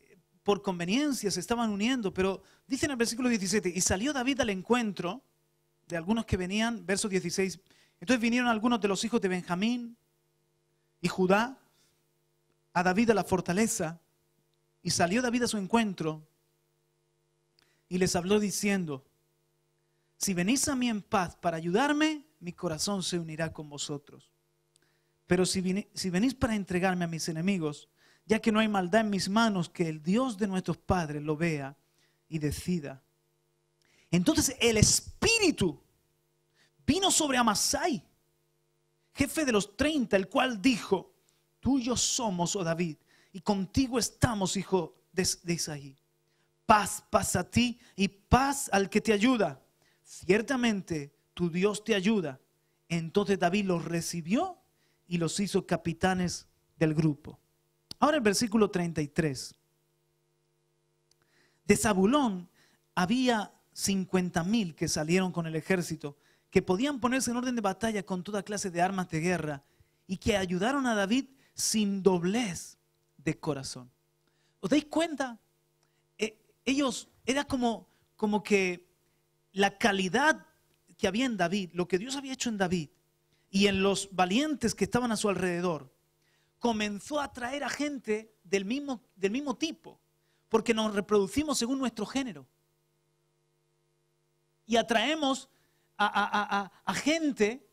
eh, por conveniencia se estaban uniendo, pero dice en el versículo 17, y salió David al encuentro de algunos que venían, verso 16, entonces vinieron algunos de los hijos de Benjamín y Judá a David a la fortaleza, y salió David a su encuentro y les habló diciendo, si venís a mí en paz para ayudarme, mi corazón se unirá con vosotros. Pero si, venís para entregarme a mis enemigos, ya que no hay maldad en mis manos, que el Dios de nuestros padres lo vea y decida. Entonces el Espíritu vino sobre Amasai, jefe de los treinta, el cual dijo, tuyo somos, oh David, y contigo estamos, hijo de, Isaí. Paz, paz a ti y paz al que te ayuda. Ciertamente tu Dios te ayuda. Entonces David lo recibió y los hizo capitanes del grupo. Ahora el versículo 33. De Zabulón había 50 mil que salieron con el ejército, que podían ponerse en orden de batalla con toda clase de armas de guerra y que ayudaron a David sin doblez de corazón. ¿Os dais cuenta? Eh, ellos, era como, como que la calidad que había en David, lo que Dios había hecho en David, y en los valientes que estaban a su alrededor, comenzó a atraer a gente del mismo, del mismo tipo, porque nos reproducimos según nuestro género. Y atraemos a, gente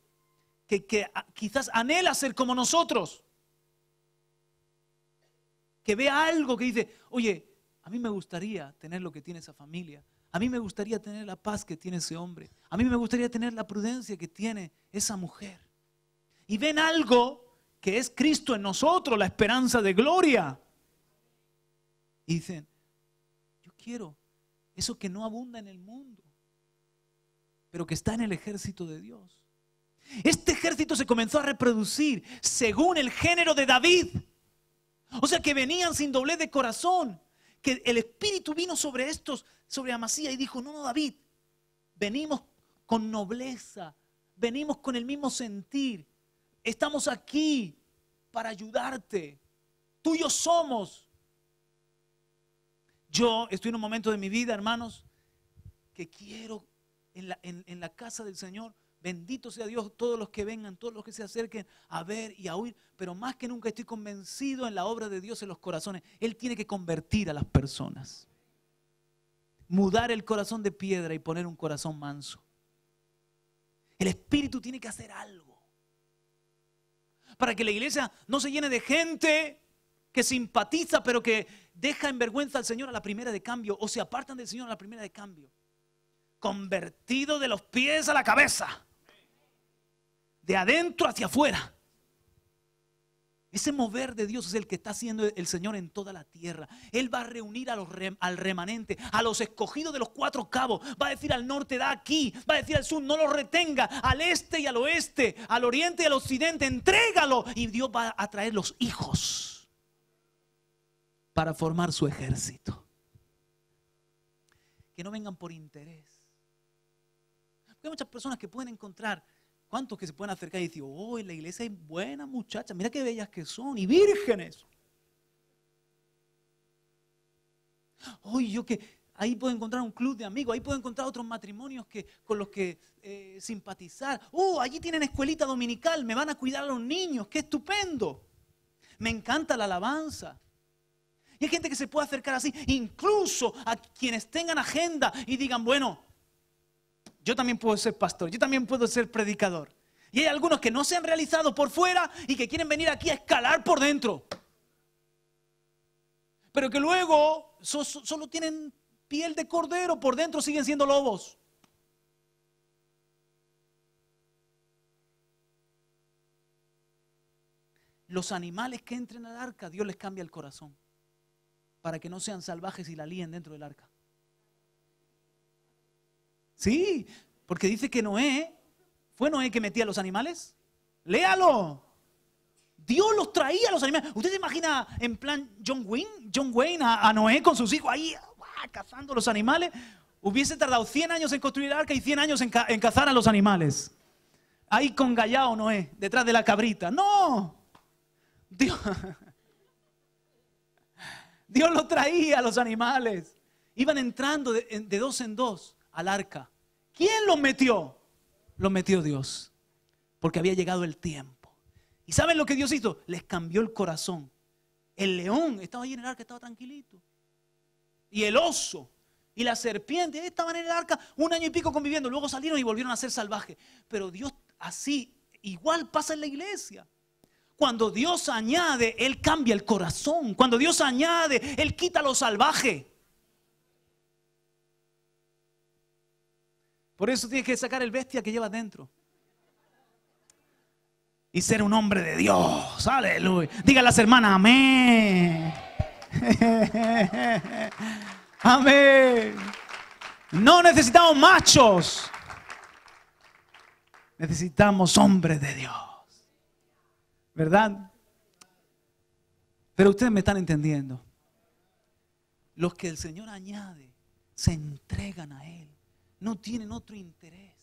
que, que quizás anhela ser como nosotros, que vea algo que dice, oye, a mí me gustaría tener lo que tiene esa familia, a mí me gustaría tener la paz que tiene ese hombre. A mí me gustaría tener la prudencia que tiene esa mujer y ven algo que es Cristo en nosotros, la esperanza de gloria. Y dicen, yo quiero eso que no abunda en el mundo, pero que está en el ejército de Dios. Este ejército se comenzó a reproducir según el género de David. O sea que venían sin doblez de corazón, que el Espíritu vino sobre estos, sobre Amasía y dijo, no, no, David, venimos con nobleza, venimos con el mismo sentir, Estamos aquí para ayudarte. Tuyos somos. Yo estoy en un momento de mi vida, hermanos, que quiero en la, casa del Señor. Bendito sea Dios, todos los que vengan, todos los que se acerquen a ver y a oír. Pero más que nunca estoy convencido en la obra de Dios en los corazones. Él tiene que convertir a las personas. Mudar el corazón de piedra y poner un corazón manso. El Espíritu tiene que hacer algo para que la iglesia no se llene de gente que simpatiza, pero que deja en vergüenza al Señor a la primera de cambio, o se apartan del Señor a la primera de cambio. Convertido de los pies a la cabeza, de adentro hacia afuera. Ese mover de Dios es el que está haciendo el Señor en toda la tierra. Él va a reunir a los al remanente, a los escogidos de los cuatro cabos. Va a decir al norte, da aquí. Va a decir al sur, no lo retenga. Al este y al oeste, al oriente y al occidente, entrégalo. Y Dios va a traer los hijos para formar su ejército. Que no vengan por interés. hay muchas personas que pueden encontrar ¿Cuántos que se pueden acercar y decir, oh, en la iglesia hay buenas muchachas, mira qué bellas que son, y vírgenes? Oh, yo que ahí puedo encontrar un club de amigos, ahí puedo encontrar otros matrimonios que, con los que eh, simpatizar. Oh, allí tienen escuelita dominical, me van a cuidar a los niños, qué estupendo. Me encanta la alabanza. Y hay gente que se puede acercar así, incluso a quienes tengan agenda y digan, bueno, yo también puedo ser pastor, yo también puedo ser predicador. Y hay algunos que no se han realizado por fuera y que quieren venir aquí a escalar por dentro. Pero que luego solo tienen piel de cordero, por dentro siguen siendo lobos. Los animales que entren al arca, Dios les cambia el corazón para que no sean salvajes y la líen dentro del arca. Sí, porque dice que Noé, ¿fue Noé que metía a los animales? Léalo. Dios los traía a los animales. ¿Usted se imagina en plan John Wayne, John Wayne a, Noé con sus hijos ahí ah, cazando los animales? Hubiese tardado 100 años en construir el arca y 100 años en, cazar a los animales. Ahí con Gallao Noé, detrás de la cabrita. No. Dios, Dios los traía a los animales. Iban entrando de, de dos en dos al arca. ¿Quién lo metió? Lo metió Dios, porque había llegado el tiempo. ¿Y saben lo que Dios hizo? Les cambió el corazón. El león estaba allí en el arca, estaba tranquilito. Y el oso y la serpiente estaban en el arca un año y pico conviviendo. Luego salieron y volvieron a ser salvajes. Pero Dios así, igual pasa en la iglesia. Cuando Dios añade, Él cambia el corazón. Cuando Dios añade, Él quita lo salvaje. Por eso tienes que sacar el bestia que llevas dentro. Y ser un hombre de Dios. Aleluya. Diga las hermanas, amén. amén. No necesitamos machos. Necesitamos hombres de Dios. ¿Verdad? Pero ustedes me están entendiendo. Los que el Señor añade se entregan a Él no tienen otro interés.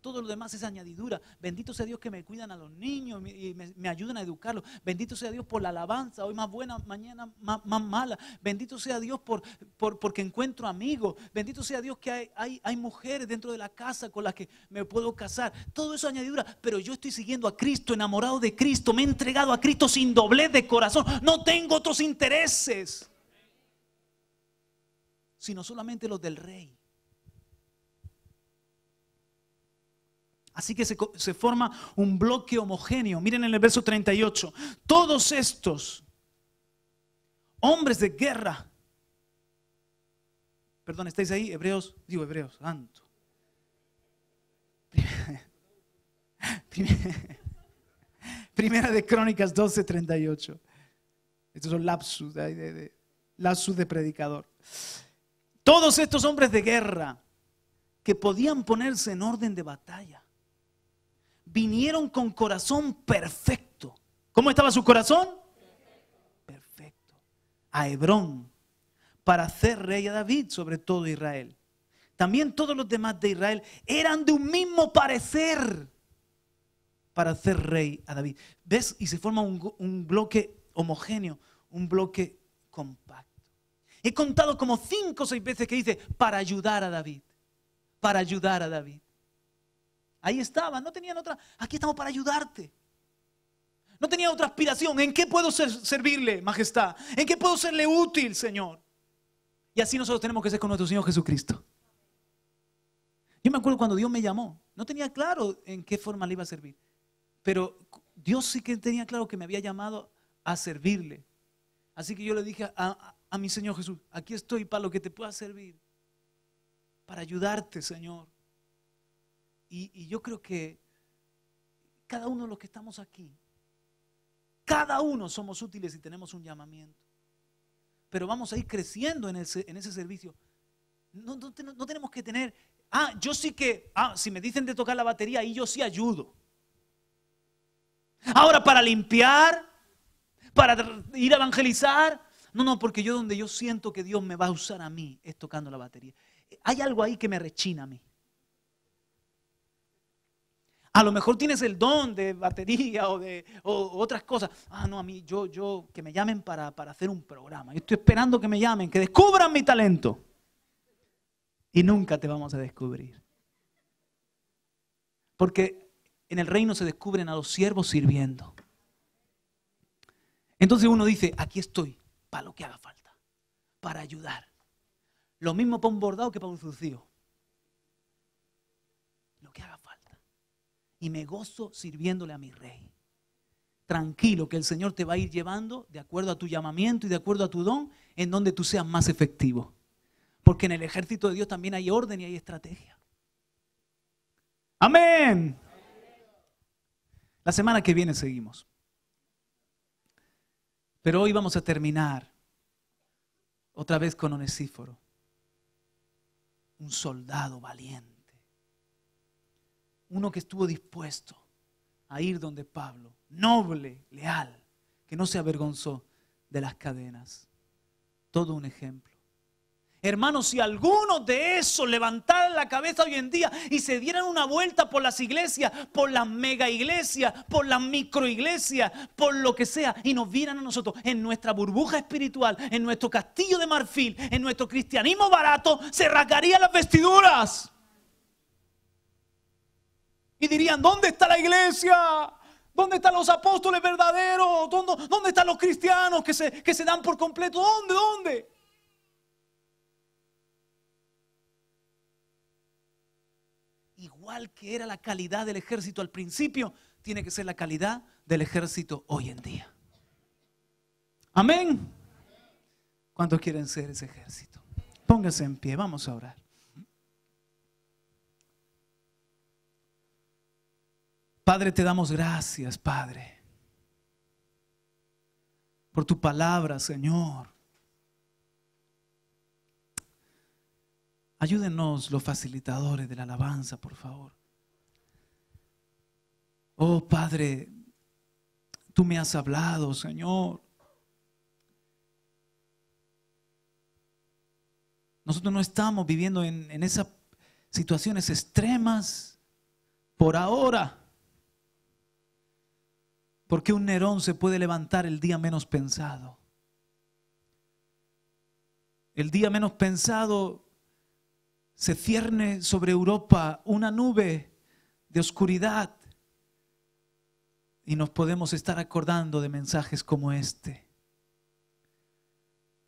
Todo lo demás es añadidura. Bendito sea Dios que me cuidan a los niños y me, ayudan a educarlos. Bendito sea Dios por la alabanza, hoy más buena, mañana más, mala. Bendito sea Dios por, porque encuentro amigos. Bendito sea Dios que hay, hay, hay mujeres dentro de la casa con las que me puedo casar. Todo eso es añadidura. Pero yo estoy siguiendo a Cristo, enamorado de Cristo. Me he entregado a Cristo sin doblez de corazón. No tengo otros intereses, sino solamente los del Rey. Así que se, forma un bloque homogéneo. Miren en el verso 38. Todos estos hombres de guerra. Perdón, ¿estáis ahí? Hebreos, digo hebreos, santo. Primera, de Crónicas 12, 38. Estos son lapsus lapsus de predicador. Todos estos hombres de guerra que podían ponerse en orden de batalla vinieron con corazón perfecto. ¿Cómo estaba su corazón? Perfecto. A Hebrón, para hacer rey a David sobre todo Israel. También todos los demás de Israel eran de un mismo parecer para hacer rey a David. ¿Ves? Y se forma un, un bloque homogéneo, un bloque compacto. He contado como cinco o seis veces que dice, para ayudar a David, para ayudar a David. Ahí estaban, no tenían otra. Aquí estamos para ayudarte. No tenía otra aspiración. ¿En qué puedo servirle, majestad? ¿En qué puedo serle útil, Señor? Y así nosotros tenemos que ser con nuestro Señor Jesucristo. Yo me acuerdo cuando Dios me llamó, no tenía claro en qué forma le iba a servir, pero Dios sí que tenía claro que me había llamado a servirle. Así que yo le dije a mi Señor Jesús, aquí estoy para lo que te pueda servir, para ayudarte, Señor. Y, yo creo que cada uno de los que estamos aquí, cada uno somos útiles y tenemos un llamamiento. Pero vamos a ir creciendo en ese, servicio. No, no, tenemos que tener, ah, yo sí que, ah, si me dicen de tocar la batería, ahí yo sí ayudo. Ahora para limpiar, para ir a evangelizar, no, no, porque yo donde yo siento que Dios me va a usar a mí es tocando la batería. Hay algo ahí que me rechina a mí. A lo mejor tienes el don de batería o de otras cosas. Ah, no, a mí, yo, yo, que me llamen para, para hacer un programa. Yo estoy esperando que me llamen, que descubran mi talento. Y nunca te vamos a descubrir. Porque en el reino se descubren a los siervos sirviendo. Entonces uno dice, aquí estoy, para lo que haga falta, para ayudar. Lo mismo para un bordado que para un sucio. y me gozo sirviéndole a mi rey. Tranquilo, que el Señor te va a ir llevando de acuerdo a tu llamamiento y de acuerdo a tu don, en donde tú seas más efectivo. Porque en el ejército de Dios también hay orden y hay estrategia. Amén. La semana que viene seguimos. Pero hoy vamos a terminar otra vez con Onesíforo, un soldado valiente uno que estuvo dispuesto a ir donde Pablo, noble, leal, que no se avergonzó de las cadenas. Todo un ejemplo. Hermanos, si algunos de esos levantaran la cabeza hoy en día y se dieran una vuelta por las iglesias, por las mega iglesias, por las iglesias, por lo que sea, y nos vieran a nosotros en nuestra burbuja espiritual, en nuestro castillo de marfil, en nuestro cristianismo barato, se rasgarían las vestiduras. Y dirían, ¿dónde está la iglesia? ¿Dónde están los apóstoles verdaderos? ¿Dónde, están los cristianos que se, que se dan por completo? ¿Dónde? ¿Dónde? Igual que era la calidad del ejército al principio, tiene que ser la calidad del ejército hoy en día. Amén. ¿Cuántos quieren ser ese ejército? Pónganse en pie, vamos a orar. Padre, te damos gracias, Padre, por tu palabra, Señor. Ayúdenos los facilitadores de la alabanza, por favor. Oh Padre, tú me has hablado, Señor. Nosotros no estamos viviendo en, esas situaciones extremas por ahora. Porque un Nerón se puede levantar el día menos pensado. El día menos pensado se cierne sobre Europa una nube de oscuridad y nos podemos estar acordando de mensajes como este.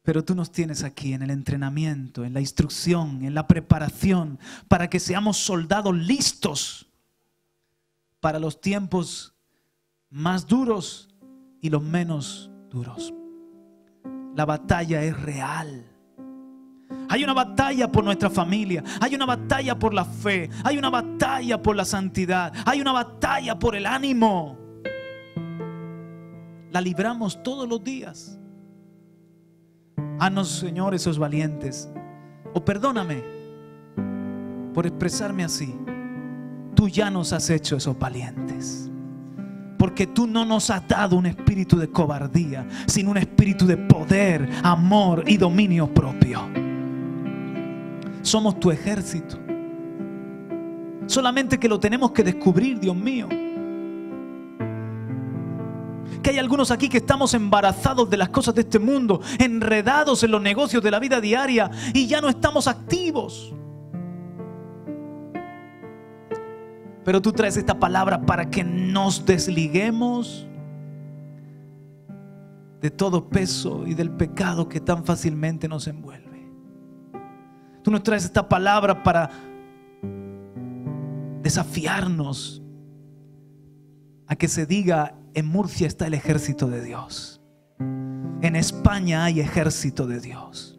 Pero tú nos tienes aquí en el entrenamiento, en la instrucción, en la preparación, para que seamos soldados listos para los tiempos más duros y los menos duros. La batalla es real. Hay una batalla por nuestra familia, hay una batalla por la fe, hay una batalla por la santidad, hay una batalla por el ánimo. La libramos todos los días. Haznos, ah, Señor, esos valientes. O perdóname por expresarme así. Tú ya nos has hecho esos valientes porque tú no nos has dado un espíritu de cobardía, sino un espíritu de poder, amor y dominio propio. Somos tu ejército. Solamente que lo tenemos que descubrir, Dios mío. Que hay algunos aquí que estamos embarazados de las cosas de este mundo, enredados en los negocios de la vida diaria y ya no estamos activos. Pero tú traes esta palabra para que nos desliguemos de todo peso y del pecado que tan fácilmente nos envuelve. Tú nos traes esta palabra para desafiarnos a que se diga, en Murcia está el ejército de Dios. En España hay ejército de Dios.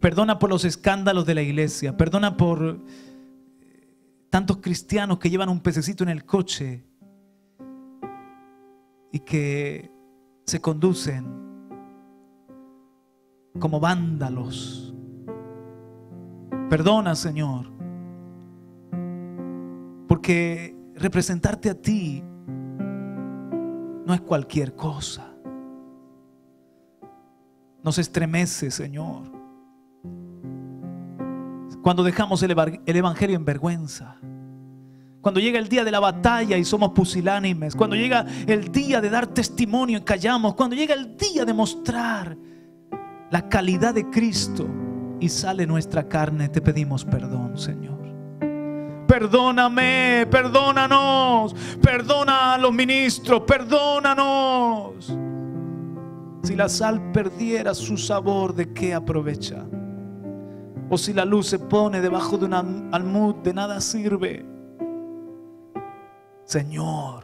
Perdona por los escándalos de la iglesia. Perdona por Tantos cristianos que llevan un pececito en el coche y que se conducen como vándalos. Perdona, Señor, porque representarte a ti no es cualquier cosa. Nos estremece, Señor cuando dejamos el Evangelio en vergüenza. Cuando llega el día de la batalla y somos pusilánimes. Cuando llega el día de dar testimonio y callamos. Cuando llega el día de mostrar la calidad de Cristo y sale nuestra carne, te pedimos perdón, Señor. Perdóname, perdónanos, perdona a los ministros, perdónanos. Si la sal perdiera su sabor, ¿de qué aprovecha? O si la luz se pone debajo de un almud, de nada sirve. Señor,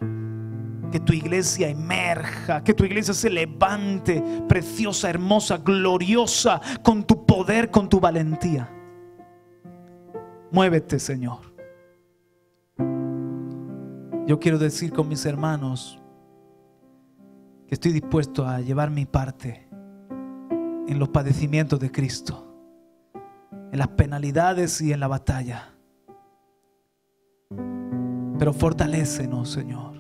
que tu iglesia emerja, que tu iglesia se levante, preciosa, hermosa, gloriosa, con tu poder, con tu valentía. Muévete, Señor. Yo quiero decir con mis hermanos que estoy dispuesto a llevar mi parte en los padecimientos de Cristo en las penalidades y en la batalla. Pero fortalecenos, Señor,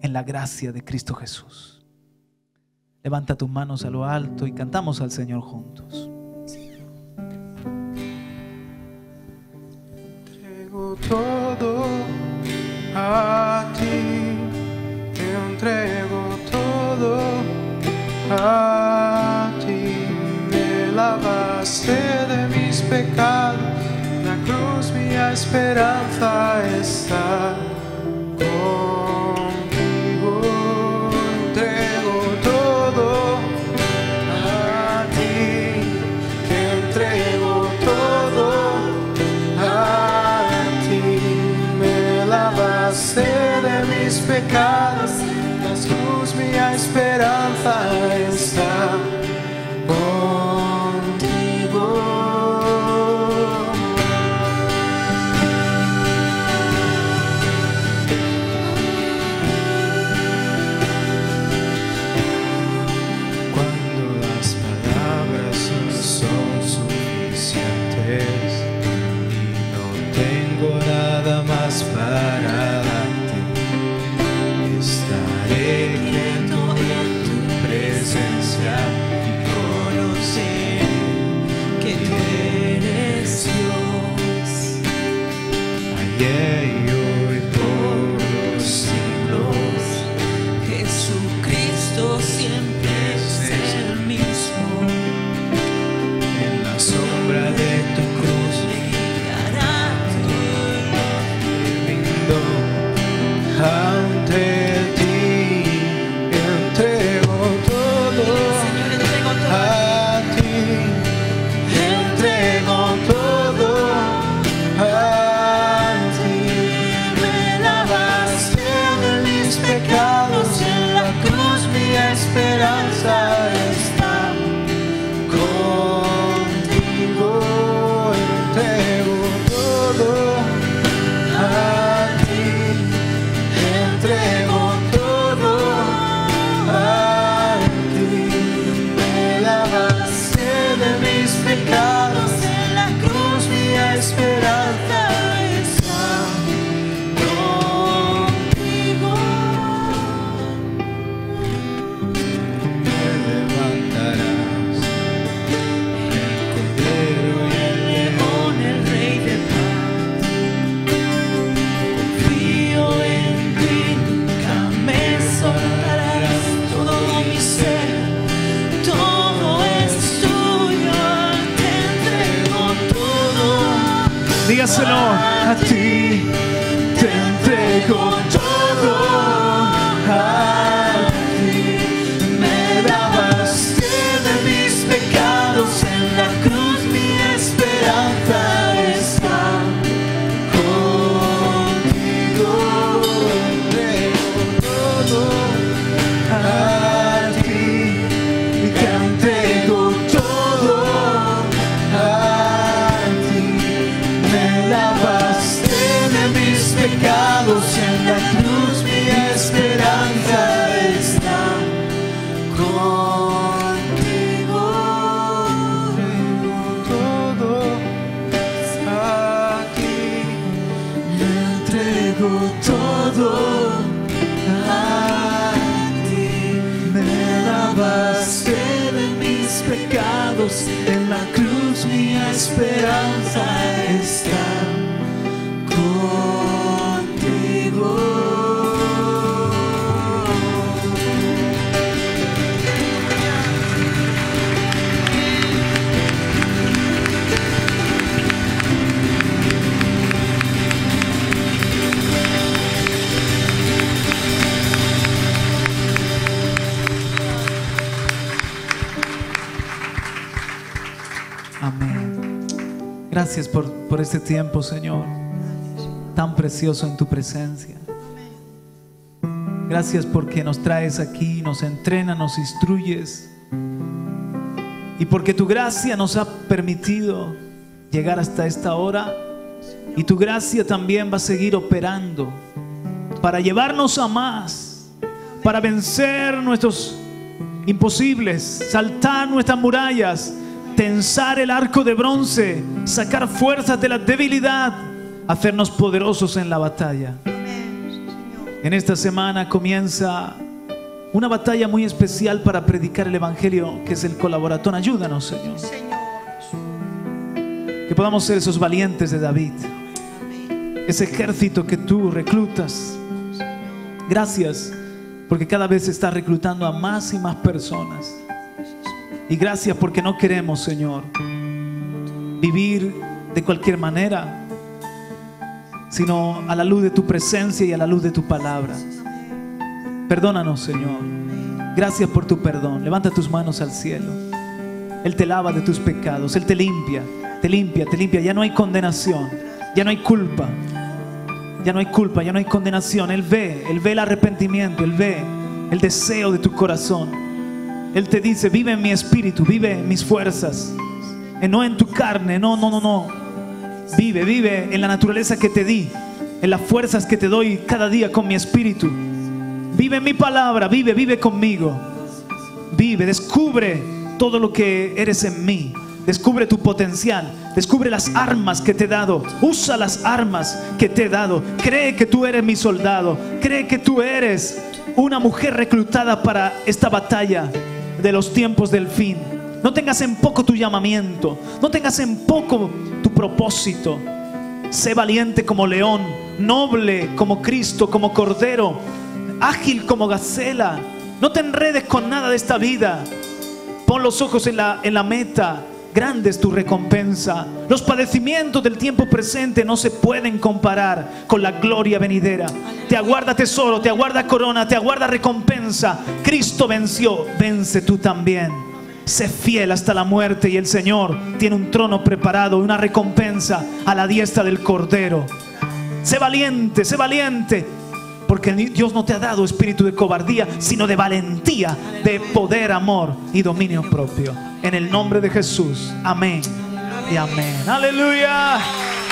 en la gracia de Cristo Jesús. Levanta tus manos a lo alto y cantamos al Señor juntos. Entrego todo a ti, te entrego todo a ti. lavaste de mis pecados, na cruz minha esperança está contigo. Entrego todo a ti, entrego todo a ti. Me lavaste de mis pecados, na cruz minha esperança está. Este tiempo, Señor, tan precioso en tu presencia. Gracias porque nos traes aquí, nos entrenas, nos instruyes. Y porque tu gracia nos ha permitido llegar hasta esta hora. Y tu gracia también va a seguir operando para llevarnos a más, para vencer nuestros imposibles, saltar nuestras murallas, tensar el arco de bronce, sacar fuerzas de la debilidad, hacernos poderosos en la batalla. En esta semana comienza una batalla muy especial para predicar el Evangelio, que es el colaboratón. Ayúdanos, Señor. Que podamos ser esos valientes de David, ese ejército que tú reclutas. Gracias, porque cada vez estás reclutando a más y más personas. Y gracias porque no queremos, Señor, vivir de cualquier manera, sino a la luz de tu presencia y a la luz de tu palabra. Perdónanos, Señor. Gracias por tu perdón. Levanta tus manos al cielo. Él te lava de tus pecados. Él te limpia, te limpia, te limpia. Ya no hay condenación. Ya no hay culpa. Ya no hay culpa, ya no hay condenación. Él ve, Él ve el arrepentimiento, Él ve el deseo de tu corazón. Él te dice, vive en mi espíritu, vive en mis fuerzas, y eh, no en tu carne, no, no, no, no. Vive, vive en la naturaleza que te di, en las fuerzas que te doy cada día con mi espíritu. Vive en mi palabra, vive, vive conmigo. Vive, descubre todo lo que eres en mí. Descubre tu potencial. Descubre las armas que te he dado. Usa las armas que te he dado. Cree que tú eres mi soldado. Cree que tú eres una mujer reclutada para esta batalla de los tiempos del fin. No tengas en poco tu llamamiento. No tengas en poco tu propósito. Sé valiente como león, noble como Cristo, como cordero, ágil como gacela. No te enredes con nada de esta vida. Pon los ojos en la, en la meta, grande es tu recompensa. Los padecimientos del tiempo presente no se pueden comparar con la gloria venidera. Te aguarda tesoro, te aguarda corona, te aguarda recompensa. Cristo venció, vence tú también. Sé fiel hasta la muerte y el Señor tiene un trono preparado y una recompensa a la diestra del Cordero. Sé valiente, sé valiente, porque Dios no te ha dado espíritu de cobardía, sino de valentía, de poder, amor y dominio propio. En el nombre de Jesús. Amén. Y amén. Aleluya.